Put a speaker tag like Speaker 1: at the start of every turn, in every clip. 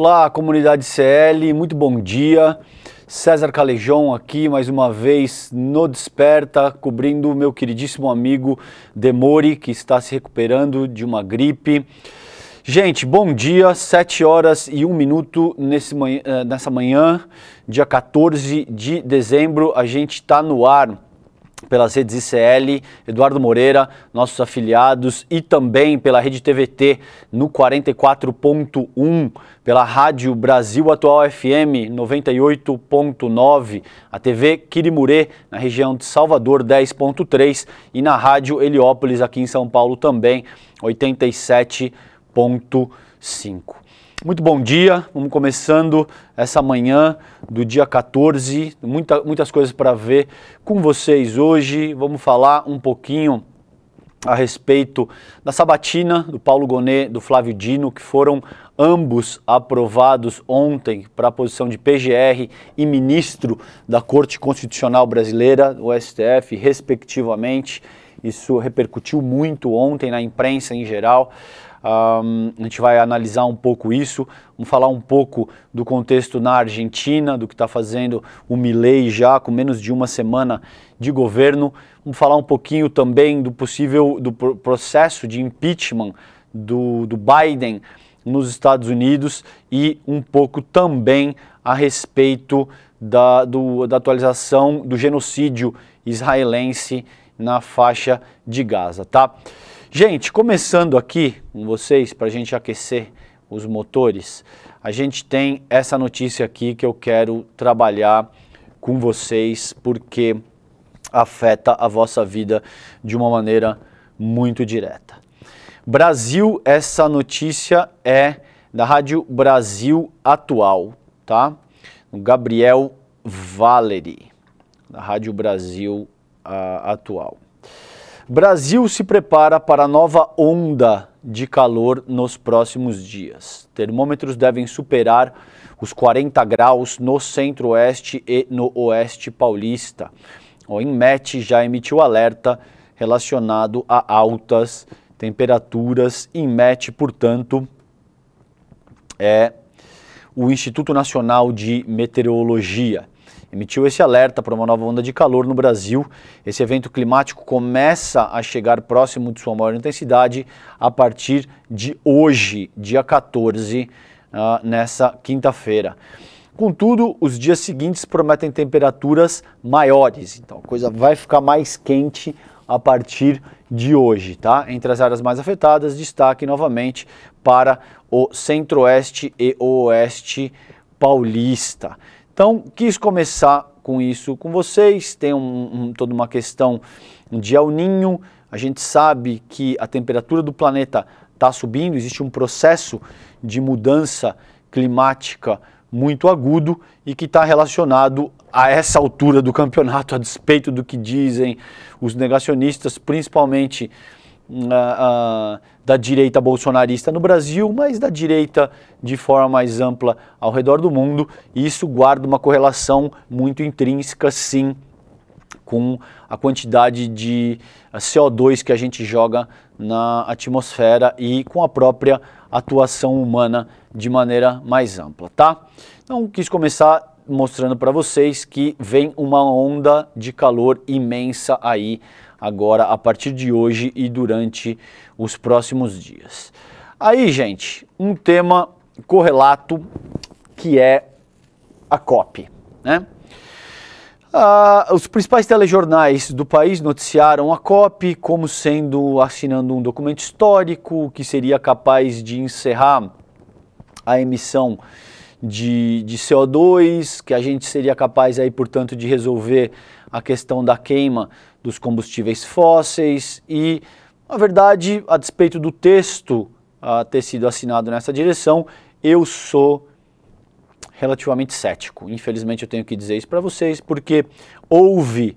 Speaker 1: Olá, comunidade CL, muito bom dia. César Calejon aqui mais uma vez no Desperta, cobrindo o meu queridíssimo amigo Demore, que está se recuperando de uma gripe. Gente, bom dia, 7 horas e 1 minuto nesse manhã, eh, nessa manhã, dia 14 de dezembro, a gente está no ar pelas redes ICL, Eduardo Moreira, nossos afiliados e também pela rede TVT no 44.1, pela Rádio Brasil Atual FM 98.9, a TV Quirimurê na região de Salvador 10.3 e na Rádio Heliópolis aqui em São Paulo também 87.5. Muito bom dia, vamos começando essa manhã do dia 14, muita, muitas coisas para ver com vocês hoje. Vamos falar um pouquinho a respeito da sabatina do Paulo Gonet, do Flávio Dino, que foram ambos aprovados ontem para a posição de PGR e ministro da Corte Constitucional Brasileira, o STF, respectivamente. Isso repercutiu muito ontem na imprensa em geral. Um, a gente vai analisar um pouco isso, vamos falar um pouco do contexto na Argentina, do que está fazendo o Milei já com menos de uma semana de governo. Vamos falar um pouquinho também do possível do processo de impeachment do, do Biden nos Estados Unidos e um pouco também a respeito da, do, da atualização do genocídio israelense na faixa de Gaza, tá? Gente, começando aqui com vocês, para a gente aquecer os motores, a gente tem essa notícia aqui que eu quero trabalhar com vocês, porque afeta a vossa vida de uma maneira muito direta. Brasil, essa notícia é da Rádio Brasil Atual, tá? Gabriel Valeri, da Rádio Brasil a, atual. Brasil se prepara para nova onda de calor nos próximos dias. Termômetros devem superar os 40 graus no centro-oeste e no oeste paulista. O INMET já emitiu alerta relacionado a altas temperaturas. INMET, portanto, é o Instituto Nacional de Meteorologia emitiu esse alerta para uma nova onda de calor no Brasil. Esse evento climático começa a chegar próximo de sua maior intensidade a partir de hoje, dia 14, uh, ah, nessa quinta-feira. Contudo, os dias seguintes prometem temperaturas maiores, então a coisa vai ficar mais quente a partir de hoje, tá? Entre as áreas mais afetadas, destaque novamente para o centro-oeste e o oeste paulista. Então, quis começar com isso com vocês. Tem um, um, toda uma questão de El Ninho. A gente sabe que a temperatura do planeta está subindo, existe um processo de mudança climática muito agudo e que está relacionado a essa altura do campeonato, a despeito do que dizem os negacionistas, principalmente. Uh, uh, da direita bolsonarista no Brasil, mas da direita de forma mais ampla ao redor do mundo, e isso guarda uma correlação muito intrínseca, sim, com a quantidade de eh, CO2 que a gente joga na atmosfera e com a própria atuação humana de maneira mais ampla, tá? Então, quis começar mostrando para vocês que vem uma onda de calor imensa aí agora a partir de hoje e durante os próximos dias. Aí, gente, um tema correlato que é a COP, né? Ah, os principais telejornais do país noticiaram a COP como sendo assinando um documento histórico que seria capaz de encerrar a emissão de, de CO2, que a gente seria capaz aí, portanto, de resolver a questão da queima dos combustíveis fósseis e, na verdade, a despeito do texto ah, ter sido assinado nessa direção, eu sou relativamente cético. Infelizmente eu tenho que dizer isso para vocês, porque houve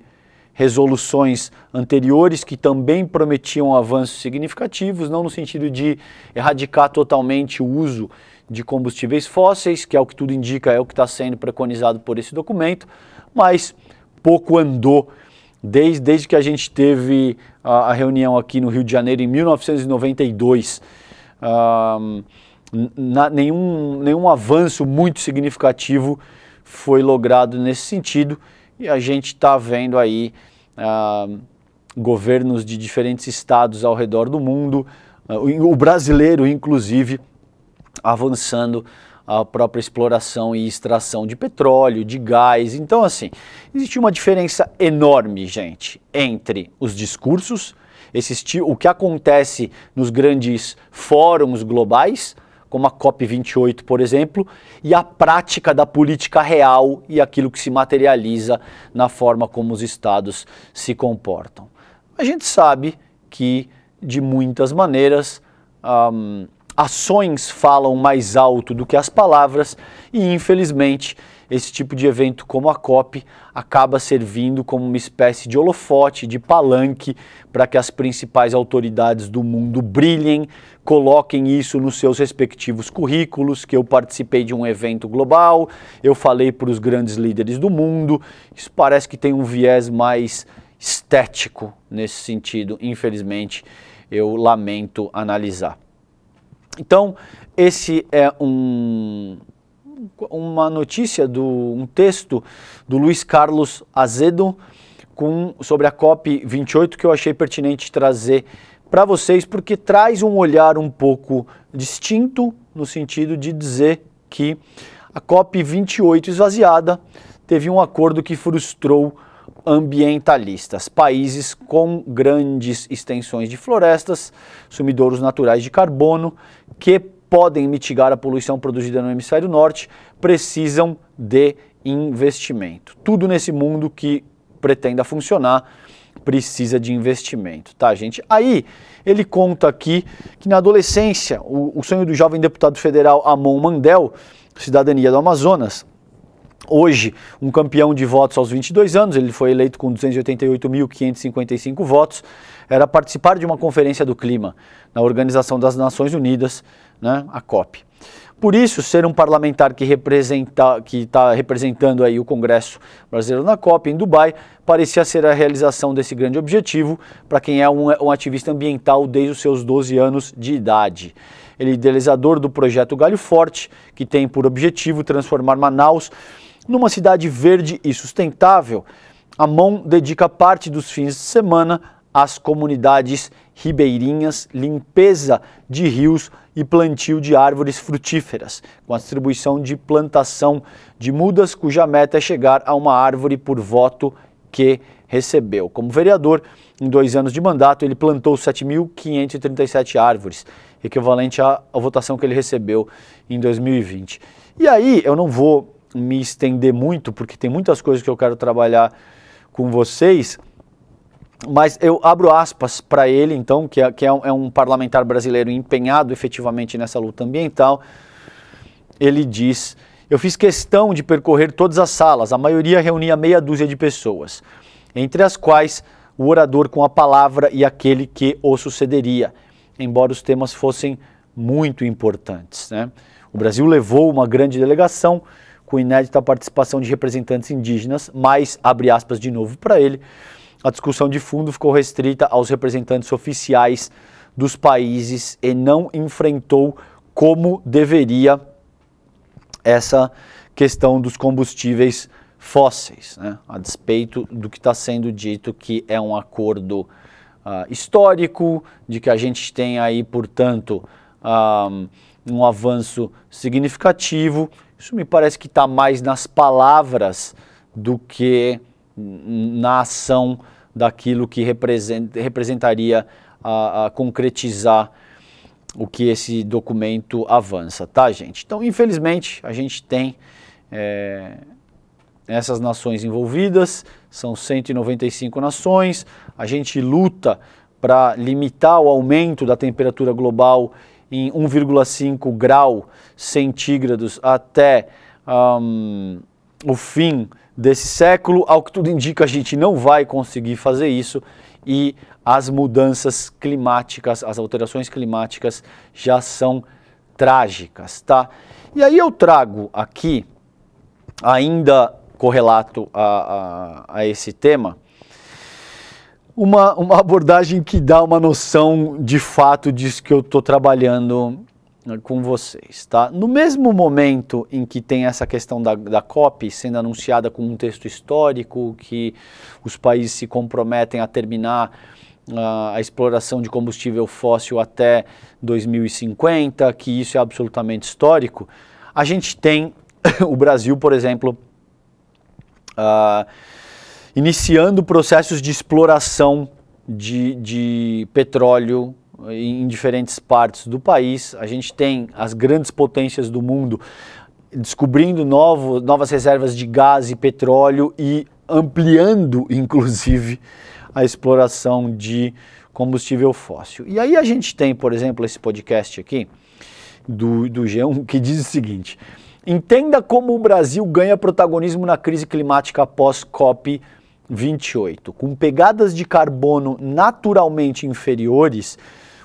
Speaker 1: resoluções anteriores que também prometiam avanços significativos, não no sentido de erradicar totalmente o uso de combustíveis fósseis, que é o que tudo indica é o que está sendo preconizado por esse documento, mas pouco andou desde, desde que a gente teve a, a, reunião aqui no Rio de Janeiro em 1992. nenhum, nenhum avanço muito significativo foi logrado nesse sentido e a gente está vendo aí governos de diferentes estados ao redor do mundo, ah, o brasileiro, inclusive, avançando a própria exploração e extração de petróleo, de gás. Então, assim, existe uma diferença enorme, gente, entre os discursos, o que acontece nos grandes fóruns globais, como a COP28, por exemplo, e a prática da política real e aquilo que se materializa na forma como os estados se comportam. A gente sabe que, de muitas maneiras, um, ações falam mais alto do que as palavras e, infelizmente, esse tipo de evento como a COP acaba servindo como uma espécie de holofote, de palanque para que as principais autoridades do mundo brilhem, coloquem isso nos seus respectivos currículos, que eu participei de um evento global, eu falei para os grandes líderes do mundo. Isso parece que tem um viés mais estético nesse sentido, infelizmente, eu lamento analisar. Então, esse é um, uma notícia, do, um texto do Luiz Carlos Azedo com, sobre a COP28 que eu achei pertinente trazer para vocês, porque traz um olhar um pouco distinto no sentido de dizer que a COP28 esvaziada teve um acordo que frustrou ambientalistas, países com grandes extensões de florestas, sumidouros naturais de carbono, que podem mitigar a poluição produzida no hemisfério norte, precisam de investimento. Tudo nesse mundo que pretenda funcionar precisa de investimento, tá, gente? Aí ele conta aqui que na adolescência, o, o sonho do jovem deputado federal Amon Mandel, cidadania do Amazonas, hoje um campeão de votos aos 22 anos, ele foi eleito com 288.555 votos, era participar de uma conferência do clima na Organização das Nações Unidas, né, a COP. Por isso, ser um parlamentar que representa, que está representando aí o Congresso brasileiro na COP em Dubai parecia ser a realização desse grande objetivo para quem é um, um ativista ambiental desde os seus 12 anos de idade. Ele é idealizador do projeto Galho Forte, que tem por objetivo transformar Manaus numa cidade verde e sustentável, a MON dedica parte dos fins de semana às comunidades ribeirinhas, limpeza de rios e plantio de árvores frutíferas, com a distribuição de plantação de mudas cuja meta é chegar a uma árvore por voto que recebeu. Como vereador, em dois anos de mandato, ele plantou 7.537 árvores, equivalente à, votação que ele recebeu em 2020. E aí, eu não vou me estender muito, porque tem muitas coisas que eu quero trabalhar com vocês, mas eu abro aspas para ele, então, que, é, que é, um, é um parlamentar brasileiro empenhado efetivamente nessa luta ambiental. Ele diz: Eu fiz questão de percorrer todas as salas, a maioria reunia meia dúzia de pessoas, entre as quais o orador com a palavra e aquele que o sucederia, embora os temas fossem muito importantes. Né? O Brasil levou uma grande delegação com inédita participação de representantes indígenas, mas, abre aspas de novo para ele, a discussão de fundo ficou restrita aos representantes oficiais dos países e não enfrentou como deveria essa questão dos combustíveis fósseis, né? a despeito do que está sendo dito que é um acordo uh, histórico, de que a gente tem aí, portanto, ah, um avanço significativo isso me parece que está mais nas palavras do que na ação daquilo que representaria a, a concretizar o que esse documento avança, tá, gente? Então, infelizmente, a gente tem é, essas nações envolvidas, são 195 nações, a gente luta para limitar o aumento da temperatura global em 1,5 grau centígrados até um, o fim desse século. Ao que tudo indica, a gente não vai conseguir fazer isso e as mudanças climáticas, as alterações climáticas já são trágicas, tá? E aí eu trago aqui, ainda correlato a, a, a esse tema, uma, uma abordagem que dá uma noção de fato disso que eu estou trabalhando né, com vocês, tá? No mesmo momento em que tem essa questão da, da COP sendo anunciada com um texto histórico que os países se comprometem a terminar a, ah, a exploração de combustível fóssil até 2050, que isso é absolutamente histórico, a gente tem o Brasil, por exemplo, uh, iniciando processos de exploração de, de petróleo em diferentes partes do país. A gente tem as grandes potências do mundo descobrindo novo, novas reservas de gás e petróleo e ampliando, inclusive, a exploração de combustível fóssil. E aí a gente tem, por exemplo, esse podcast aqui do, do G1 que diz o seguinte: entenda como o Brasil ganha protagonismo na crise climática pós-COP 28. Com pegadas de carbono naturalmente inferiores,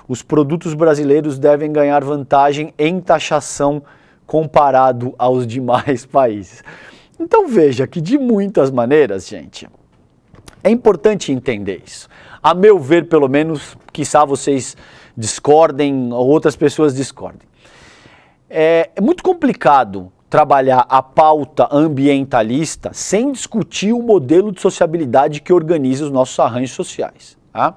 Speaker 1: os produtos brasileiros devem ganhar vantagem em taxação comparado aos demais países. Então veja que de muitas maneiras, gente, é importante entender isso. A meu ver, pelo menos, quizá vocês discordem ou outras pessoas discordem. É, é muito complicado trabalhar a pauta ambientalista sem discutir o modelo de sociabilidade que organiza os nossos arranjos sociais. Tá?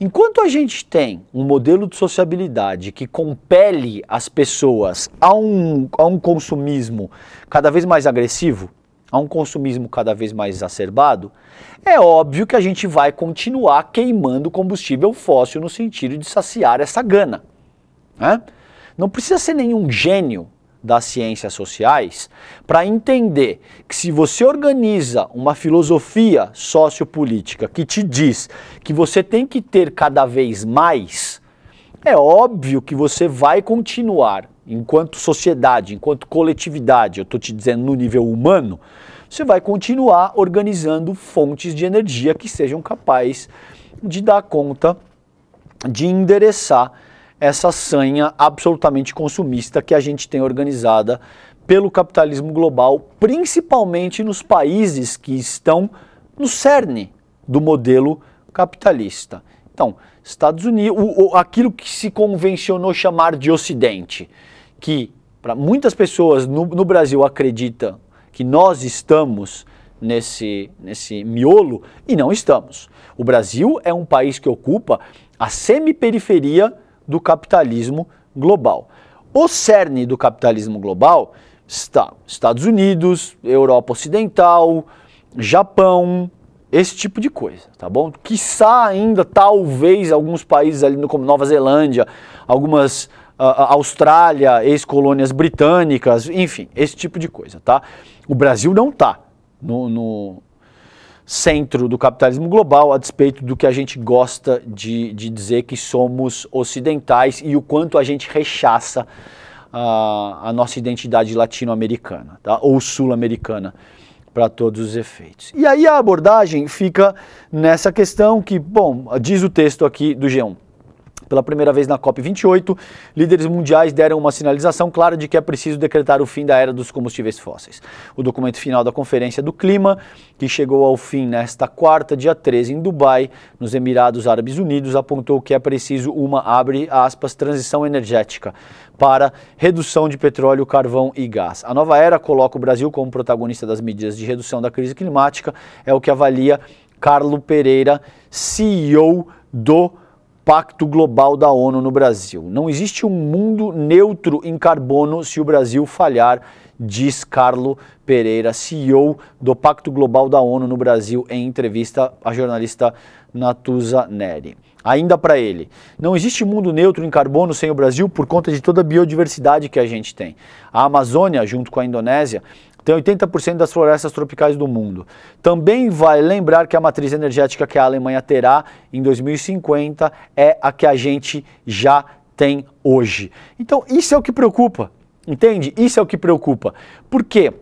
Speaker 1: Enquanto a gente tem um modelo de sociabilidade que compele as pessoas a um, a um consumismo cada vez mais agressivo, a um consumismo cada vez mais exacerbado, é óbvio que a gente vai continuar queimando combustível fóssil no sentido de saciar essa gana. Né? Não precisa ser nenhum gênio das ciências sociais para entender que se você organiza uma filosofia sociopolítica que te diz que você tem que ter cada vez mais, é óbvio que você vai continuar enquanto sociedade, enquanto coletividade, eu estou te dizendo no nível humano, você vai continuar organizando fontes de energia que sejam capazes de dar conta de endereçar essa sanha absolutamente consumista que a gente tem organizada pelo capitalismo global, principalmente nos países que estão no cerne do modelo capitalista. Então, Estados Unidos, o, o, aquilo que se convencionou chamar de Ocidente, que para muitas pessoas no, no Brasil acredita que nós estamos nesse, nesse miolo e não estamos. O Brasil é um país que ocupa a semi periferia do capitalismo global. O cerne do capitalismo global está Estados Unidos, Europa Ocidental, Japão, esse tipo de coisa, tá bom? Quiçá ainda, talvez, alguns países ali como Nova Zelândia, algumas ah, ah, Austrália, ex-colônias britânicas, enfim, esse tipo de coisa, tá? O Brasil não tá no, no, centro do capitalismo global, a despeito do que a gente gosta de, de dizer que somos ocidentais e o quanto a gente rechaça a, ah, a nossa identidade latino-americana tá? ou sul-americana para todos os efeitos. E aí a abordagem fica nessa questão que, bom, diz o texto aqui do G1. Pela primeira vez na COP28, líderes mundiais deram uma sinalização clara de que é preciso decretar o fim da era dos combustíveis fósseis. O documento final da Conferência do Clima, que chegou ao fim nesta quarta, dia 13, em Dubai, nos Emirados Árabes Unidos, apontou que é preciso uma, abre aspas, transição energética para redução de petróleo, carvão e gás. A nova era coloca o Brasil como protagonista das medidas de redução da crise climática, é o que avalia Carlo Pereira, CEO do Pacto Global da ONU no Brasil. Não existe um mundo neutro em carbono se o Brasil falhar, diz Carlo Pereira, CEO do Pacto Global da ONU no Brasil, em entrevista à jornalista Natuza Neri. Ainda para ele, não existe mundo neutro em carbono sem o Brasil por conta de toda a biodiversidade que a gente tem. A Amazônia, junto com a Indonésia, tem 80% das florestas tropicais do mundo. Também vale lembrar que a matriz energética que a Alemanha terá em 2050 é a que a gente já tem hoje. Então, isso é o que preocupa, entende? Isso é o que preocupa. Por quê?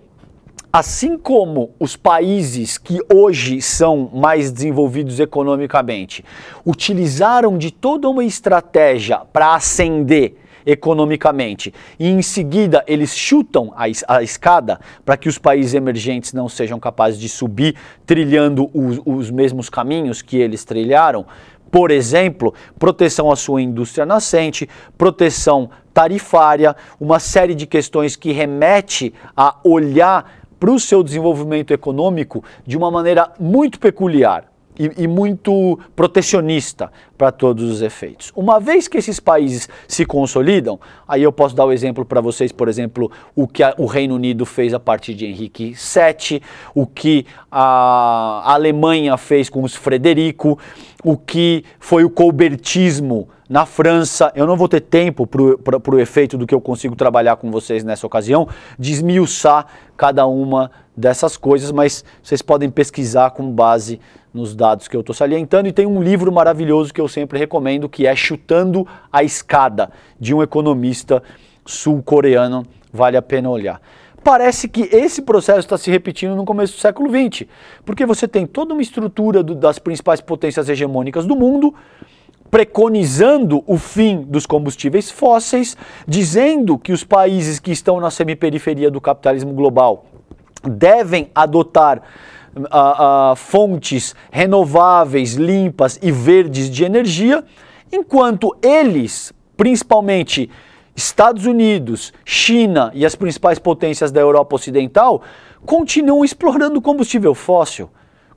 Speaker 1: Assim como os países que hoje são mais desenvolvidos economicamente utilizaram de toda uma estratégia para ascender economicamente. E em seguida eles chutam a, a escada para que os países emergentes não sejam capazes de subir trilhando os, os mesmos caminhos que eles trilharam. Por exemplo, proteção à sua indústria nascente, proteção tarifária, uma série de questões que remete a olhar para o seu desenvolvimento econômico de uma maneira muito peculiar e, e muito protecionista para todos os efeitos. Uma vez que esses países se consolidam, aí eu posso dar o um exemplo para vocês, por exemplo, o que a, o Reino Unido fez a partir de Henrique VII, o que a Alemanha fez com os Frederico, o que foi o colbertismo na França. Eu não vou ter tempo para o efeito do que eu consigo trabalhar com vocês nessa ocasião, desmiuçar cada uma dessas coisas, mas vocês podem pesquisar com base nos dados que eu estou salientando. E tem um livro maravilhoso que eu sempre recomendo, que é Chutando a Escada, de um economista sul-coreano. Vale a pena olhar parece que esse processo está se repetindo no começo do século XX, porque você tem toda uma estrutura do, das principais potências hegemônicas do mundo preconizando o fim dos combustíveis fósseis, dizendo que os países que estão na semiperiferia do capitalismo global devem adotar uh, uh, fontes renováveis, limpas e verdes de energia, enquanto eles, principalmente Estados Unidos, China e as principais potências da Europa Ocidental, continuam explorando combustível fóssil,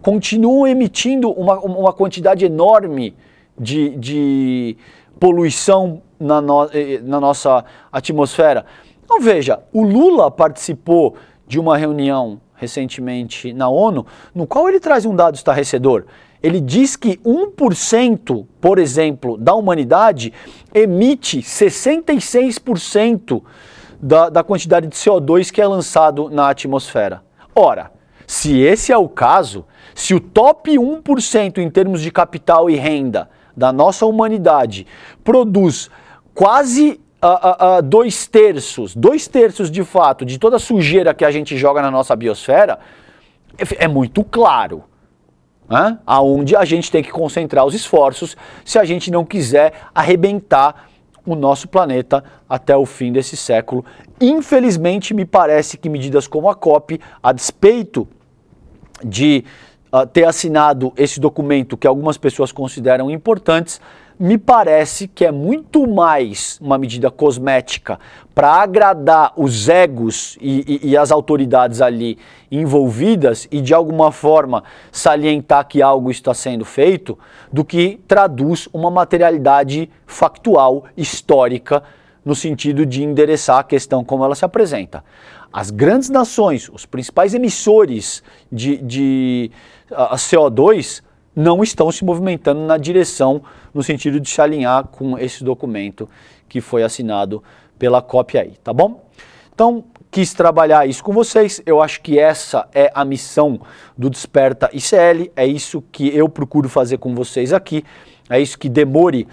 Speaker 1: continuam emitindo uma, uma quantidade enorme de, de poluição na, no, eh, eh, na nossa atmosfera. Então veja, o Lula participou de uma reunião recentemente na ONU, no qual ele traz um dado estarrecedor. Ele diz que 1%, por exemplo, da humanidade emite 66% da, da quantidade de CO2 que é lançado na atmosfera. Ora, se esse é o caso, se o top 1% em termos de capital e renda da nossa humanidade produz quase Uh, uh, uh, dois terços, dois terços de fato, de toda sujeira que a gente joga na nossa biosfera, é, é muito claro. Hein? Né? Aonde a gente tem que concentrar os esforços se a gente não quiser arrebentar o nosso planeta até o fim desse século. Infelizmente, me parece que medidas como a COP, a despeito de ah, ter assinado esse documento que algumas pessoas consideram importantes, me parece que é muito mais uma medida cosmética para agradar os egos e, e, e, as autoridades ali envolvidas e de alguma forma salientar que algo está sendo feito, do que traduz uma materialidade factual, histórica, no sentido de endereçar a questão como ela se apresenta. As grandes nações, os principais emissores de, de a CO2 não estão se movimentando na direção, no sentido de se alinhar com esse documento que foi assinado pela COP aí, tá bom? Então, quis trabalhar isso com vocês. Eu acho que essa é a missão do Desperta ICL, é isso que eu procuro fazer com vocês aqui, é isso que Demore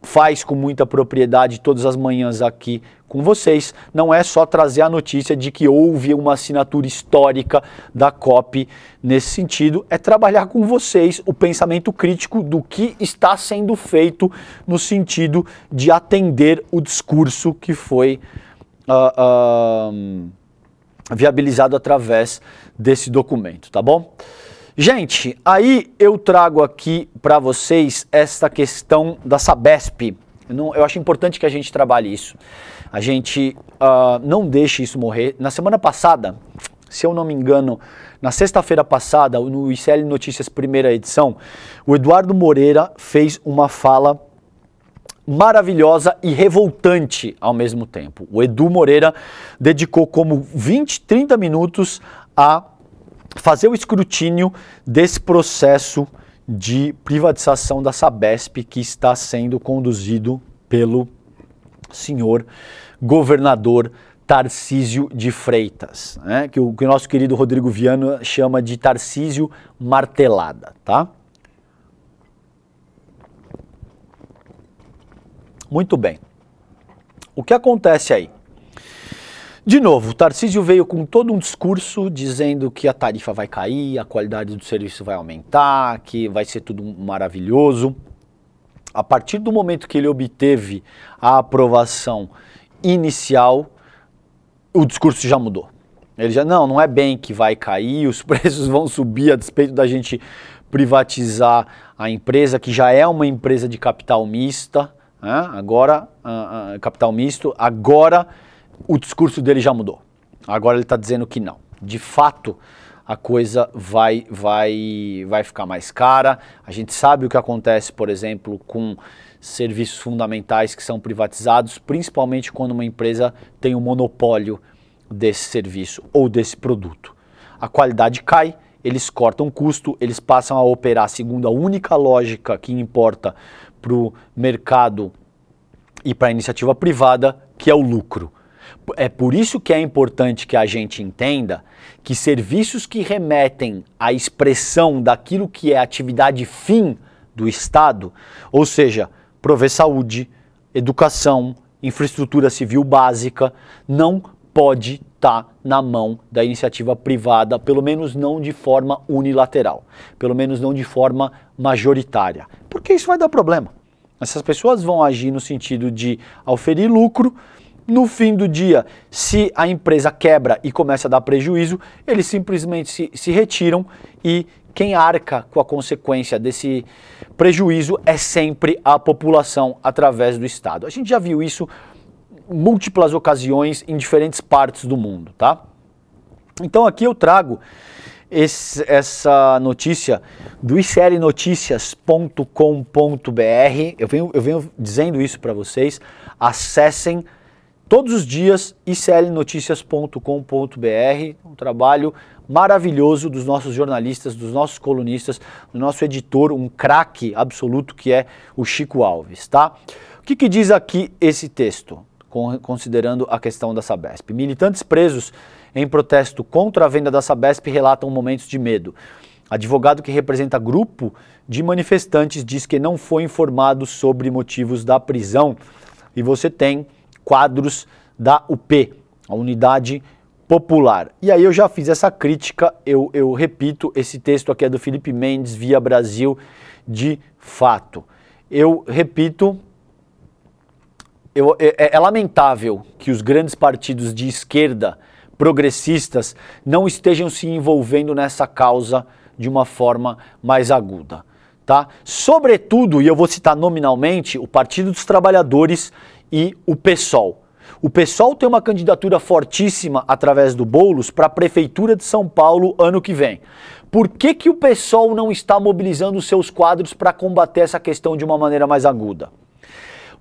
Speaker 1: faz com muita propriedade todas as manhãs aqui com vocês. Não é só trazer a notícia de que houve uma assinatura histórica da COP nesse sentido, é trabalhar com vocês o pensamento crítico do que está sendo feito no sentido de atender o discurso que foi uh, uh, viabilizado através desse documento, tá bom? Gente, aí eu trago aqui para vocês esta questão da Sabesp, não, eu acho importante que a gente trabalhe isso. A gente uh, não deixe isso morrer. Na semana passada, se eu não me engano, na sexta-feira passada, no ICL Notícias primeira edição, o Eduardo Moreira fez uma fala maravilhosa e revoltante ao mesmo tempo. O Edu Moreira dedicou como 20, 30 minutos a fazer o escrutínio desse processo de privatização da Sabesp que está sendo conduzido pelo senhor governador Tarcísio de Freitas, né? que, o, que o nosso querido Rodrigo Viana chama de Tarcísio Martelada, tá? Muito bem. O que acontece aí? De novo, Tarcísio veio com todo um discurso dizendo que a tarifa vai cair, a qualidade do serviço vai aumentar, que vai ser tudo maravilhoso. A partir do momento que ele obteve a aprovação inicial, o discurso já mudou. Ele já, não, não é bem que vai cair, os preços vão subir a despeito da gente privatizar a empresa, que já é uma empresa de capital mista, né? agora, uh, uh, capital misto, agora o discurso dele já mudou. Agora ele está dizendo que não. De fato, a coisa vai, vai, vai ficar mais cara. A gente sabe o que acontece, por exemplo, com serviços fundamentais que são privatizados, principalmente quando uma empresa tem o um monopólio desse serviço ou desse produto. A qualidade cai, eles cortam custo, eles passam a operar segundo a única lógica que importa para o mercado e para a iniciativa privada, que é o lucro. É por isso que é importante que a gente entenda que serviços que remetem à expressão daquilo que é atividade fim do Estado, ou seja, prover saúde, educação, infraestrutura civil básica, não pode estar tá na mão da iniciativa privada, pelo menos não de forma unilateral, pelo menos não de forma majoritária, porque isso vai dar problema. Essas pessoas vão agir no sentido de auferir lucro no fim do dia, se a empresa quebra e começa a dar prejuízo, eles simplesmente se, se retiram e quem arca com a consequência desse prejuízo é sempre a população através do Estado. A gente já viu isso em múltiplas ocasiões em diferentes partes do mundo, tá? Então aqui eu trago esse, essa notícia do iclnoticias.com.br. Eu venho, eu venho dizendo isso para vocês. Acessem todos os dias, iclnoticias.com.br, um trabalho maravilhoso dos nossos jornalistas, dos nossos colunistas, do nosso editor, um craque absoluto que é o Chico Alves, tá? O que, que diz aqui esse texto, considerando a questão da Sabesp? Militantes presos em protesto contra a venda da Sabesp relatam momentos de medo. Advogado que representa grupo de manifestantes diz que não foi informado sobre motivos da prisão. E você tem quadros da UP, a Unidade Popular. E aí eu já fiz essa crítica, eu, eu repito, esse texto aqui é do Felipe Mendes, Via Brasil, de fato. Eu repito, eu, é, é, é lamentável que os grandes partidos de esquerda progressistas não estejam se envolvendo nessa causa de uma forma mais aguda. Tá? Sobretudo, e eu vou citar nominalmente, o Partido dos Trabalhadores e o PSOL. O PSOL tem uma candidatura fortíssima através do Boulos para a Prefeitura de São Paulo ano que vem. Por que, que o PSOL não está mobilizando seus quadros para combater essa questão de uma maneira mais aguda?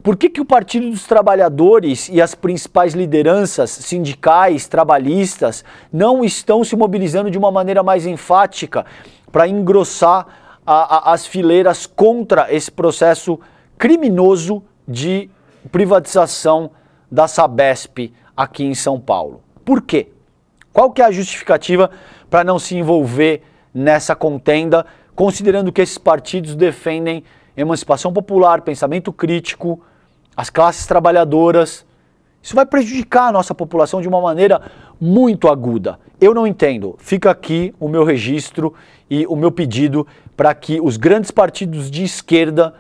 Speaker 1: Por que, que o Partido dos Trabalhadores e as principais lideranças sindicais, trabalhistas, não estão se mobilizando de uma maneira mais enfática para engrossar a, a, as fileiras contra esse processo criminoso de privatização da Sabesp aqui em São Paulo. Por quê? Qual que é a justificativa para não se envolver nessa contenda, considerando que esses partidos defendem emancipação popular, pensamento crítico, as classes trabalhadoras? Isso vai prejudicar a nossa população de uma maneira muito aguda. Eu não entendo. Fica aqui o meu registro e o meu pedido para que os grandes partidos de esquerda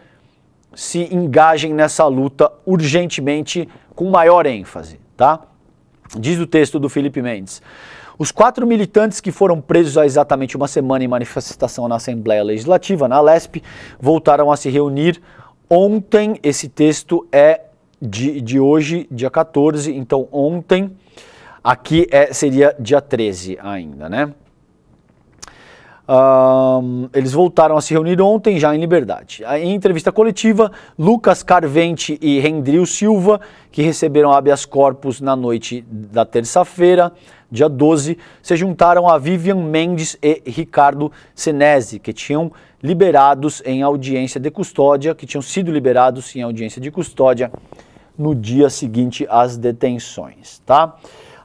Speaker 1: se engajem nessa luta urgentemente com maior ênfase, tá? Diz o texto do Felipe Mendes. Os quatro militantes que foram presos há exatamente uma semana em manifestação na Assembleia Legislativa, na LESP, voltaram a se reunir ontem. Esse texto é de, de hoje, dia 14, então ontem. Aqui é, seria dia 13 ainda, né? eles voltaram a se reunir ontem, já em liberdade. Em entrevista coletiva, Lucas Carvente e Rendril Silva, que receberam habeas corpus na noite da terça-feira, dia 12, se juntaram a Vivian Mendes e Ricardo Senese, que tinham liberados em audiência de custódia, que tinham sido liberados em audiência de custódia no dia seguinte às detenções, tá?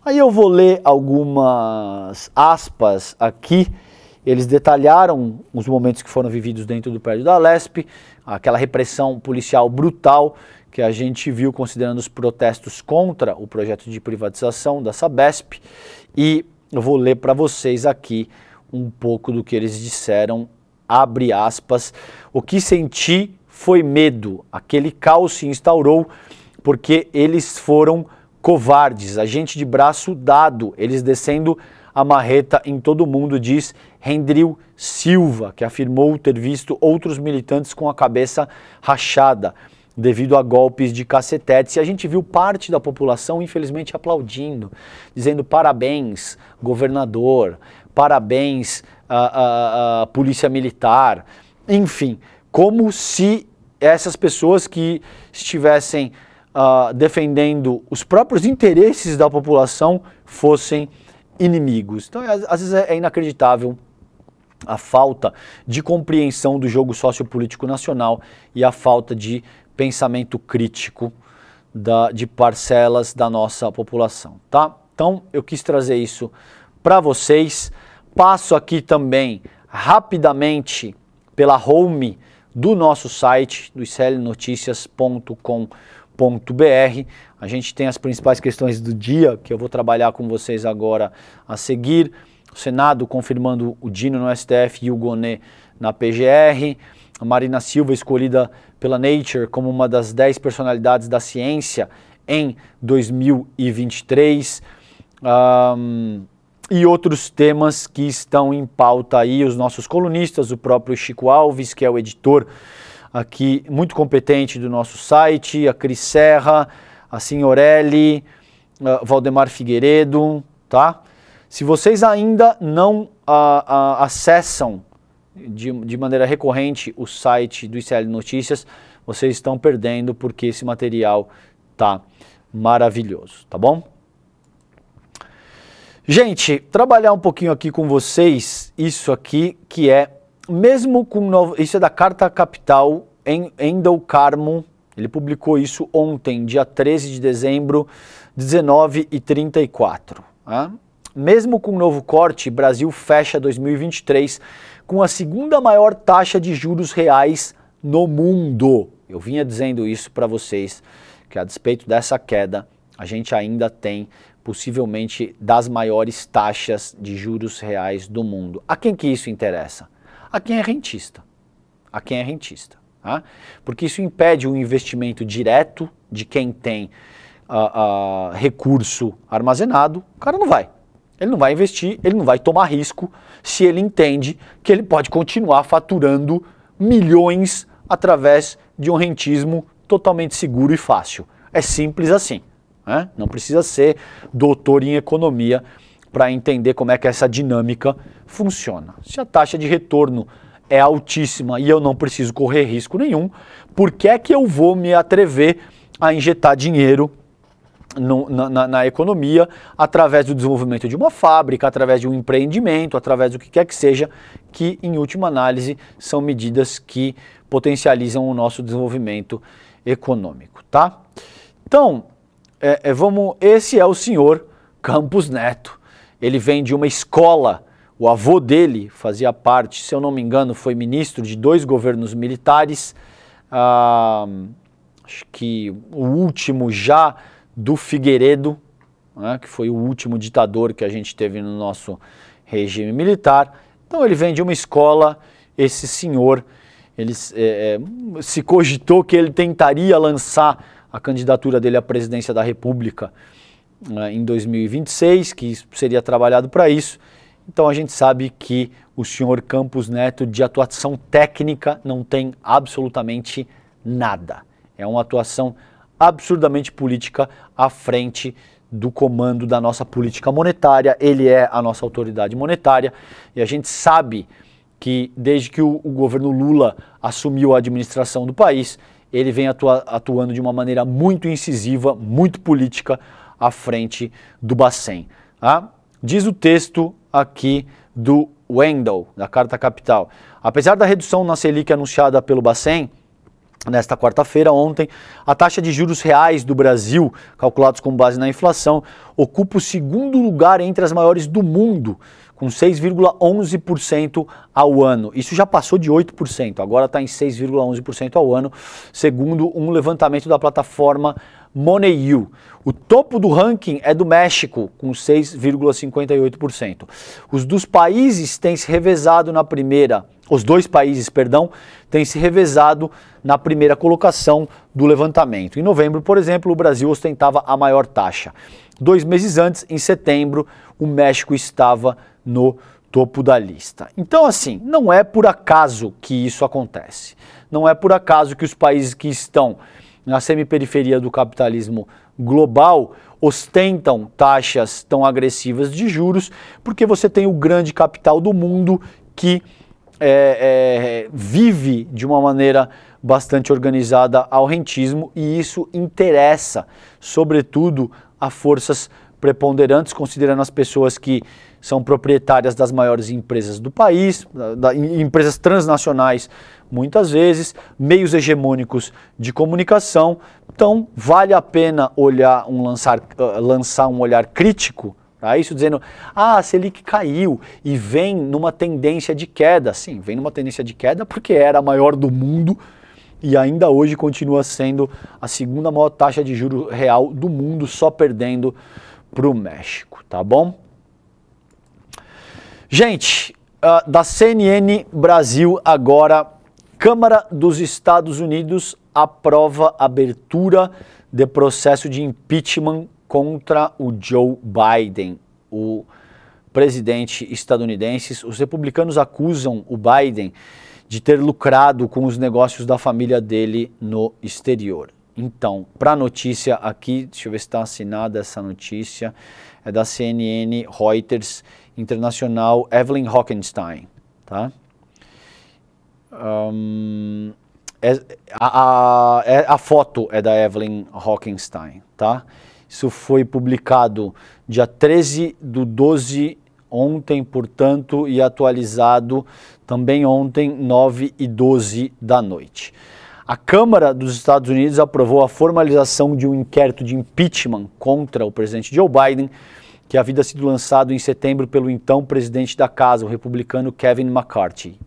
Speaker 1: Aí eu vou ler algumas aspas aqui eles detalharam os momentos que foram vividos dentro do prédio da Lesp, aquela repressão policial brutal que a gente viu considerando os protestos contra o projeto de privatização da Sabesp. E eu vou ler para vocês aqui um pouco do que eles disseram, abre aspas, o que senti foi medo, aquele caos se instaurou porque eles foram covardes, a gente de braço dado, eles descendo a marreta em todo mundo, diz Hendril Silva, que afirmou ter visto outros militantes com a cabeça rachada devido a golpes de cacetetes. E a gente viu parte da população, infelizmente, aplaudindo, dizendo parabéns, governador, parabéns, a, a, a polícia militar, enfim, como se essas pessoas que estivessem uh, defendendo os próprios interesses da população fossem inimigos. Então, às vezes é, é inacreditável a falta de compreensão do jogo sociopolítico nacional e a falta de pensamento crítico da, de parcelas da nossa população, tá? Então, eu quis trazer isso para vocês. Passo aqui também rapidamente pela home do nosso site, do icelnoticias.com.br. A gente tem as principais questões do dia que eu vou trabalhar com vocês agora a seguir o Senado confirmando o Dino no STF e o Gonê na PGR, a Marina Silva escolhida pela Nature como uma das 10 personalidades da ciência em 2023. Um, e outros temas que estão em pauta aí, os nossos colunistas, o próprio Chico Alves, que é o editor aqui muito competente do nosso site, a Cris Serra, a Signorelli, ah, Valdemar Figueiredo, tá? Se vocês ainda não a, ah, a, ah, acessam de, de maneira recorrente o site do ICL Notícias, vocês estão perdendo porque esse material tá maravilhoso, tá bom? Gente, trabalhar um pouquinho aqui com vocês, isso aqui que é, mesmo com, novo, isso é da Carta Capital em Endel Carmo, ele publicou isso ontem, dia 13 de dezembro, 19 e 34. Né? Mesmo com o novo corte, Brasil fecha 2023 com a segunda maior taxa de juros reais no mundo. Eu vinha dizendo isso para vocês, que a despeito dessa queda, a gente ainda tem possivelmente das maiores taxas de juros reais do mundo. A quem que isso interessa? A quem é rentista. A quem é rentista. Tá? Porque isso impede o investimento direto de quem tem uh, uh, recurso armazenado, o cara não vai. Ele não vai investir, ele não vai tomar risco se ele entende que ele pode continuar faturando milhões através de um rentismo totalmente seguro e fácil. É simples assim. Né? Não precisa ser doutor em economia para entender como é que essa dinâmica funciona. Se a taxa de retorno é altíssima e eu não preciso correr risco nenhum, por que é que eu vou me atrever a injetar dinheiro no, na, na, economia através do desenvolvimento de uma fábrica, através de um empreendimento, através do que quer que seja, que em última análise são medidas que potencializam o nosso desenvolvimento econômico, tá? Então, é, é, vamos, esse é o senhor Campos Neto. Ele vem de uma escola, o avô dele fazia parte, se eu não me engano, foi ministro de dois governos militares, ah, acho que o último já do Figueiredo, né, que foi o último ditador que a gente teve no nosso regime militar. Então ele vem de uma escola, esse senhor, ele é, é, se cogitou que ele tentaria lançar a candidatura dele à presidência da República né, em 2026, que seria trabalhado para isso. Então a gente sabe que o senhor Campos Neto, de atuação técnica, não tem absolutamente nada. É uma atuação técnica absurdamente política à frente do comando da nossa política monetária, ele é a nossa autoridade monetária e a gente sabe que desde que o, o governo Lula assumiu a administração do país, ele vem atua, atuando de uma maneira muito incisiva, muito política à frente do Bacen. Tá? Diz o texto aqui do Wendell, da Carta Capital. Apesar da redução na Selic anunciada pelo Bacen, nesta quarta-feira, ontem, a taxa de juros reais do Brasil, calculados com base na inflação, ocupa o segundo lugar entre as maiores do mundo, com 6,11% ao ano. Isso já passou de 8%, agora está em 6,11% ao ano, segundo um levantamento da plataforma Moneyu. O topo do ranking é do México, com 6,58%. Os dos países têm se revezado na primeira os dois países, perdão, têm se revezado na primeira colocação do levantamento. Em novembro, por exemplo, o Brasil ostentava a maior taxa. Dois meses antes, em setembro, o México estava no topo da lista. Então, assim, não é por acaso que isso acontece. Não é por acaso que os países que estão na semiperiferia do capitalismo global ostentam taxas tão agressivas de juros, porque você tem o grande capital do mundo que é, é, vive de uma maneira bastante organizada ao rentismo e isso interessa, sobretudo, a forças preponderantes, considerando as pessoas que são proprietárias das maiores empresas do país, da, da, empresas transnacionais, muitas vezes, meios hegemônicos de comunicação. Então, vale a pena olhar um lançar, uh, lançar um olhar crítico Tá? Isso dizendo, ah, a Selic caiu e vem numa tendência de queda. Sim, vem numa tendência de queda porque era a maior do mundo e ainda hoje continua sendo a segunda maior taxa de juro real do mundo, só perdendo para o México, tá bom? Gente, uh, da CNN Brasil agora, Câmara dos Estados Unidos aprova abertura de processo de impeachment contra o Joe Biden, o presidente estadunidense. Os republicanos acusam o Biden de ter lucrado com os negócios da família dele no exterior. Então, para a notícia aqui, deixa eu ver se está assinada essa notícia, é da CNN Reuters Internacional, Evelyn Hockenstein, tá? Um, é, a, a, é, a foto é da Evelyn Hockenstein, tá? Isso foi publicado dia 13 do 12 ontem, portanto, e atualizado também ontem, 9 e 12 da noite. A Câmara dos Estados Unidos aprovou a formalização de um inquérito de impeachment contra o presidente Joe Biden, que havia sido lançado em setembro pelo então presidente da casa, o republicano Kevin McCarthy.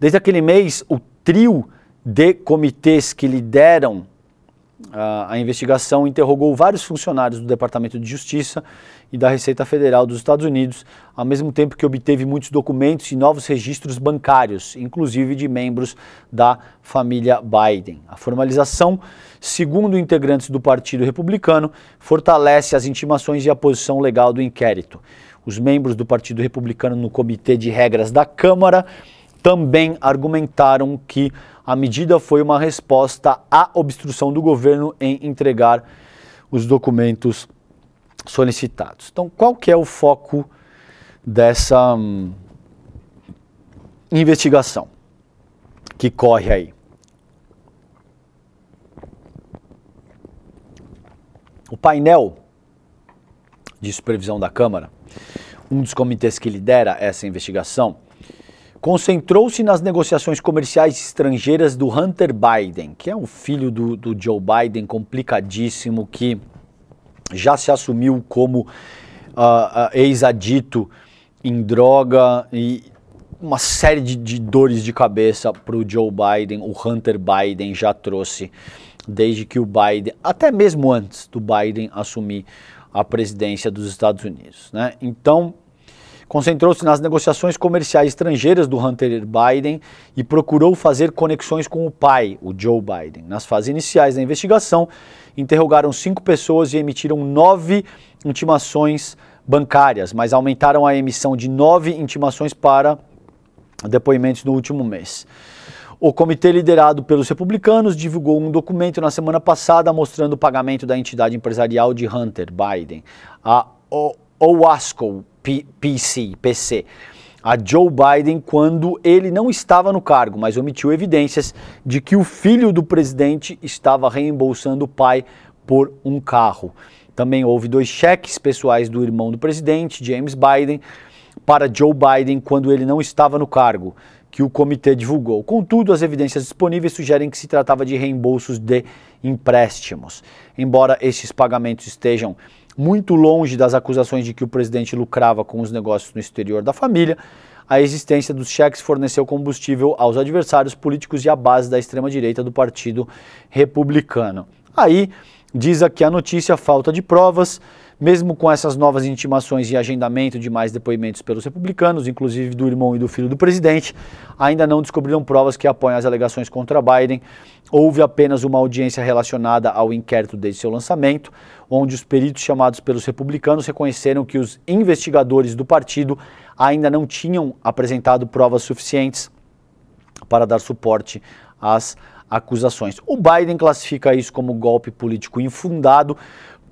Speaker 1: Desde aquele mês, o trio de comitês que lideram a, a investigação interrogou vários funcionários do Departamento de Justiça e da Receita Federal dos Estados Unidos, ao mesmo tempo que obteve muitos documentos e novos registros bancários, inclusive de membros da família Biden. A formalização, segundo integrantes do Partido Republicano, fortalece as intimações e a posição legal do inquérito. Os membros do Partido Republicano no Comitê de Regras da Câmara também argumentaram que a medida foi uma resposta à obstrução do governo em entregar os documentos solicitados. Então, qual que é o foco dessa hum, investigação que corre aí? O painel de supervisão da Câmara, um dos comitês que lidera essa investigação, concentrou-se nas negociações comerciais estrangeiras do Hunter Biden, que é um filho do, do Joe Biden complicadíssimo, que já se assumiu como uh, uh, ex-adito em droga e uma série de, de dores de cabeça para o Joe Biden. O Hunter Biden já trouxe desde que o Biden, até mesmo antes do Biden assumir a presidência dos Estados Unidos. Né? Então, concentrou-se nas negociações comerciais estrangeiras do Hunter Biden e procurou fazer conexões com o pai, o Joe Biden. Nas fases iniciais da investigação, interrogaram cinco pessoas e emitiram nove intimações bancárias, mas aumentaram a emissão de nove intimações para depoimentos no último mês. O comitê liderado pelos republicanos divulgou um documento na semana passada mostrando o pagamento da entidade empresarial de Hunter Biden, a OASCO P PC, PC a Joe Biden quando ele não estava no cargo, mas omitiu evidências de que o filho do presidente estava reembolsando o pai por um carro. Também houve dois cheques pessoais do irmão do presidente, James Biden, para Joe Biden quando ele não estava no cargo, que o comitê divulgou. Contudo, as evidências disponíveis sugerem que se tratava de reembolsos de empréstimos. Embora estes pagamentos estejam muito longe das acusações de que o presidente lucrava com os negócios no exterior da família, a existência dos cheques forneceu combustível aos adversários políticos e à base da extrema-direita do Partido Republicano. Aí, diz aqui a notícia, falta de provas, mesmo com essas novas intimações e agendamento de mais depoimentos pelos republicanos, inclusive do irmão e do filho do presidente, ainda não descobriram provas que apoiam as alegações contra Biden. Houve apenas uma audiência relacionada ao inquérito desde seu lançamento, onde os peritos chamados pelos republicanos reconheceram que os investigadores do partido ainda não tinham apresentado provas suficientes para dar suporte às acusações. O Biden classifica isso como golpe político infundado.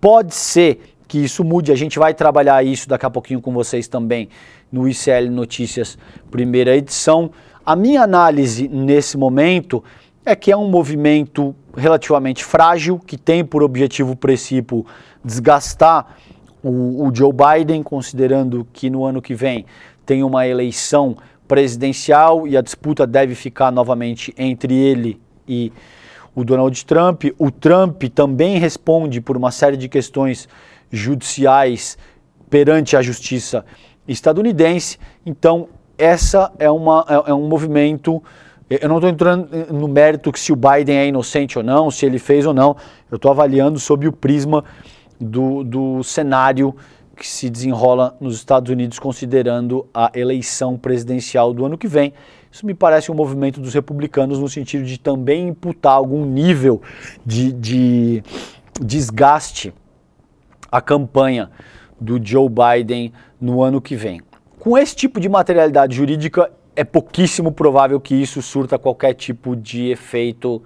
Speaker 1: Pode ser que isso mude. A gente vai trabalhar isso daqui a pouquinho com vocês também no ICL Notícias, primeira edição. A minha análise nesse momento é que é um movimento relativamente frágil, que tem por objetivo princípio desgastar o, o Joe Biden, considerando que no ano que vem tem uma eleição presidencial e a disputa deve ficar novamente entre ele e o Donald Trump. O Trump também responde por uma série de questões judiciais perante a justiça estadunidense. Então, essa é, uma, é, é um movimento. Eh, eu não estou entrando no mérito que se o Biden é inocente ou não, se ele fez ou não. Eu estou avaliando sob o prisma do, do cenário que se desenrola nos Estados Unidos, considerando a eleição presidencial do ano que vem. Isso me parece um movimento dos republicanos no sentido de também imputar algum nível de, de desgaste a campanha do Joe Biden no ano que vem. Com esse tipo de materialidade jurídica, é pouquíssimo provável que isso surta qualquer tipo de efeito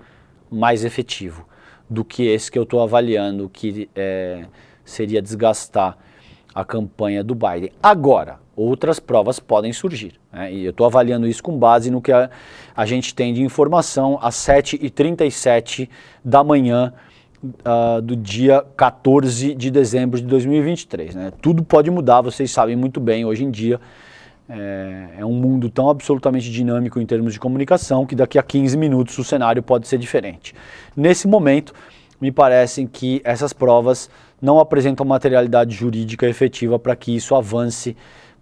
Speaker 1: mais efetivo do que esse que eu estou avaliando, que é, seria desgastar a campanha do Biden. Agora, outras provas podem surgir. Né? E eu estou avaliando isso com base no que a, a gente tem de informação às 7h37 da manhã uh, do dia 14 de dezembro de 2023. Né? Tudo pode mudar, vocês sabem muito bem hoje em dia. É, é, um mundo tão absolutamente dinâmico em termos de comunicação que daqui a 15 minutos o cenário pode ser diferente. Nesse momento, me parecem que essas provas não apresentam materialidade jurídica efetiva para que isso avance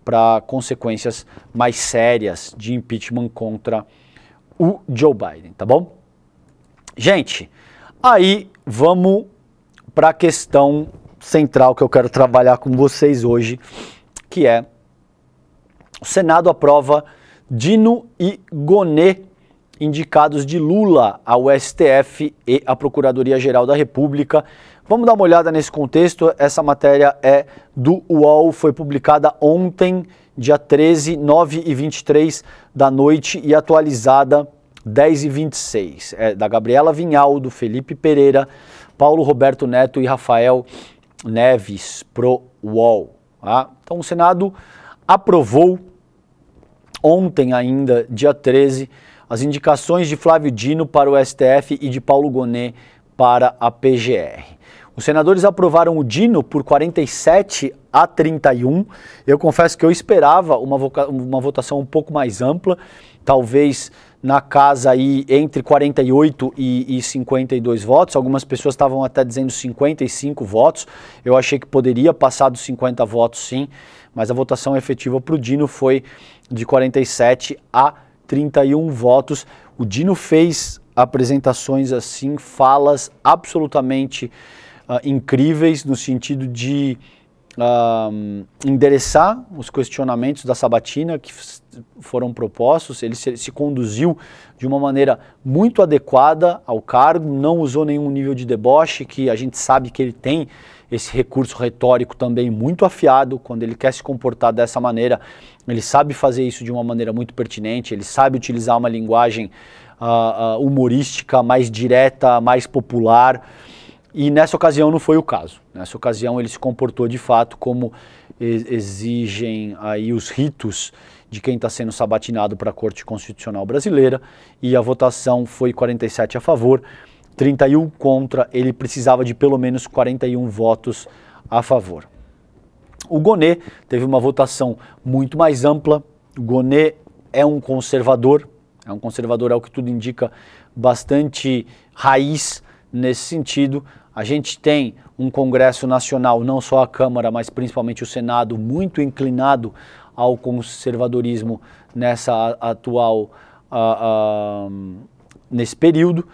Speaker 1: para consequências mais sérias de impeachment contra o Joe Biden, tá bom? Gente, aí vamos para a questão central que eu quero trabalhar com vocês hoje, que é o Senado aprova Dino e Gonê indicados de Lula ao STF e à Procuradoria-Geral da República. Vamos dar uma olhada nesse contexto. Essa matéria é do UOL, foi publicada ontem, dia 13, 9 e 23 da noite e atualizada 10 e 26, é, da Gabriela Vinhaldo, Felipe Pereira, Paulo Roberto Neto e Rafael Neves pro UOL. Tá? Então o Senado aprovou ontem ainda, dia 13, as indicações de Flávio Dino para o STF e de Paulo Gonet para a PGR. Os senadores aprovaram o Dino por 47 a 31. Eu confesso que eu esperava uma, uma votação um pouco mais ampla, talvez na casa aí entre 48 e, e 52 votos. Algumas pessoas estavam até dizendo 55 votos. Eu achei que poderia passar dos 50 votos, sim, mas a votação efetiva para o Dino foi de 47 a 31 votos. O Dino fez apresentações assim, falas absolutamente uh, incríveis no sentido de endereçar os questionamentos da sabatina que foram propostos, ele se, se, conduziu de uma maneira muito adequada ao cargo, não usou nenhum nível de deboche, que a gente sabe que ele tem esse recurso retórico também muito afiado, quando ele quer se comportar dessa maneira, ele sabe fazer isso de uma maneira muito pertinente, ele sabe utilizar uma linguagem uh, uh, humorística mais direta, mais popular. E nessa ocasião não foi o caso. Nessa ocasião ele se comportou de fato como exigem aí os ritos de quem está sendo sabatinado para a Corte Constitucional Brasileira e a votação foi 47 a favor, 31 contra. Ele precisava de pelo menos 41 votos a favor. O Gonet teve uma votação muito mais ampla. O Gonet é um conservador, é um conservador, ao que tudo indica, bastante raiz nesse sentido, a gente tem um Congresso Nacional, não só a Câmara, mas principalmente o Senado, muito inclinado ao conservadorismo nessa atual uh, uh, nesse período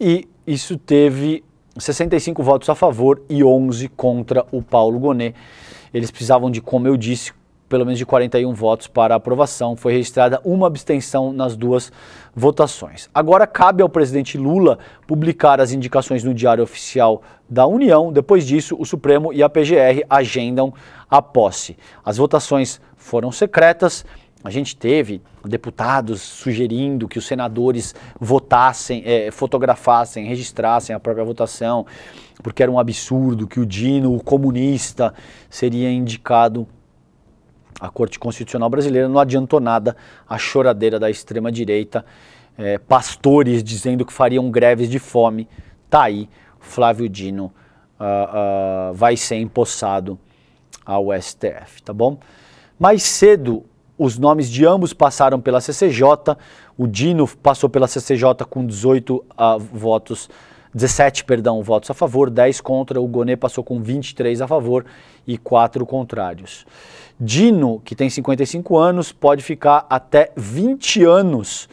Speaker 1: e isso teve 65 votos a favor e 11 contra o Paulo Gonet. Eles precisavam de, como eu disse, pelo menos de 41 votos para aprovação. Foi registrada uma abstenção nas duas votações. Agora cabe ao presidente Lula publicar as indicações no Diário Oficial da União. Depois disso, o Supremo e a PGR agendam a posse. As votações foram secretas. A gente teve deputados sugerindo que os senadores votassem, é, fotografassem, registrassem a própria votação, porque era um absurdo que o Dino, o comunista, seria indicado a Corte Constitucional Brasileira não adiantou nada a choradeira da extrema-direita, é, pastores dizendo que fariam greves de fome. Tá aí, Flávio Dino uh, uh, vai ser empossado ao STF, tá bom? Mais cedo, os nomes de ambos passaram pela CCJ. O Dino passou pela CCJ com 18 uh, ah, votos, 17, perdão, votos a favor, 10 contra. O Gonê passou com 23 a favor e 4 contrários. Dino, que tem 55 anos, pode ficar até 20 anos,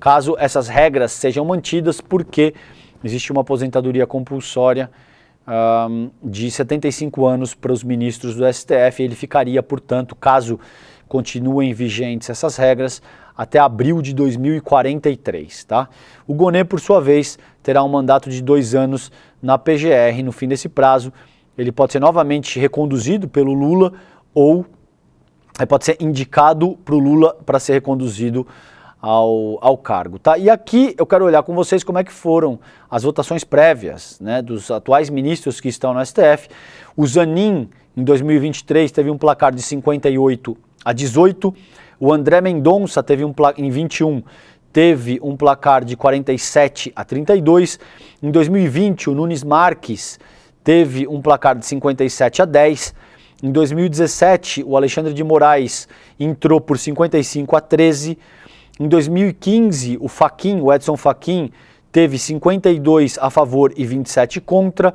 Speaker 1: caso essas regras sejam mantidas, porque existe uma aposentadoria compulsória um, de 75 anos para os ministros do STF. Ele ficaria, portanto, caso continuem vigentes essas regras, até abril de 2043. Tá? O Gonê, por sua vez, terá um mandato de dois anos na PGR. No fim desse prazo, ele pode ser novamente reconduzido pelo Lula ou pode ser indicado para o Lula para ser reconduzido ao, ao cargo. Tá? E aqui eu quero olhar com vocês como é que foram as votações prévias né, dos atuais ministros que estão no STF. O Zanin, em 2023, teve um placar de 58 a 18. O André Mendonça teve um placar em 21 teve um placar de 47 a 32. Em 2020, o Nunes Marques teve um placar de 57 a 10. Em 2017, o Alexandre de Moraes entrou por 55 a 13. Em 2015, o Faquin, o Edson Faquin, teve 52 a favor e 27 contra.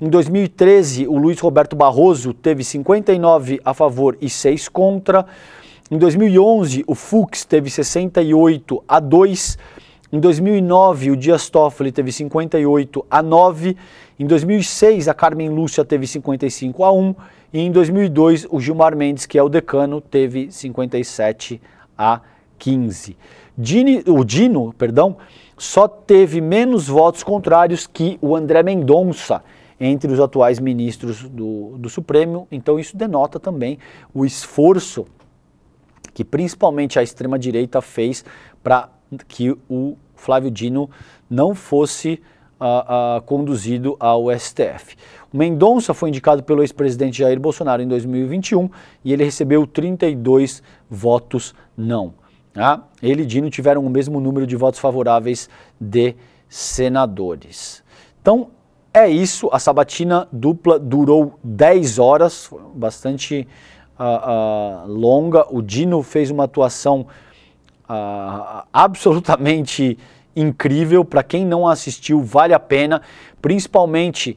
Speaker 1: Em 2013, o Luiz Roberto Barroso teve 59 a favor e 6 contra. Em 2011, o Fux teve 68 a 2. Em 2009, o Dias Toffoli teve 58 a 9. Em 2006, a Carmen Lúcia teve 55 a 1. E em 2002, o Gilmar Mendes, que é o decano, teve 57 a 15. Dini, o Dino, perdão, só teve menos votos contrários que o André Mendonça entre os atuais ministros do, do Supremo. Então isso denota também o esforço que principalmente a extrema-direita fez para que o Flávio Dino não fosse uh, uh, conduzido ao STF. Mendonça foi indicado pelo ex-presidente Jair Bolsonaro em 2021 e ele recebeu 32 votos não. Ah, ele e Dino tiveram o mesmo número de votos favoráveis de senadores. Então, é isso. A sabatina dupla durou 10 horas, bastante ah, ah, longa. O Dino fez uma atuação ah, absolutamente incrível. Para quem não assistiu, vale a pena, principalmente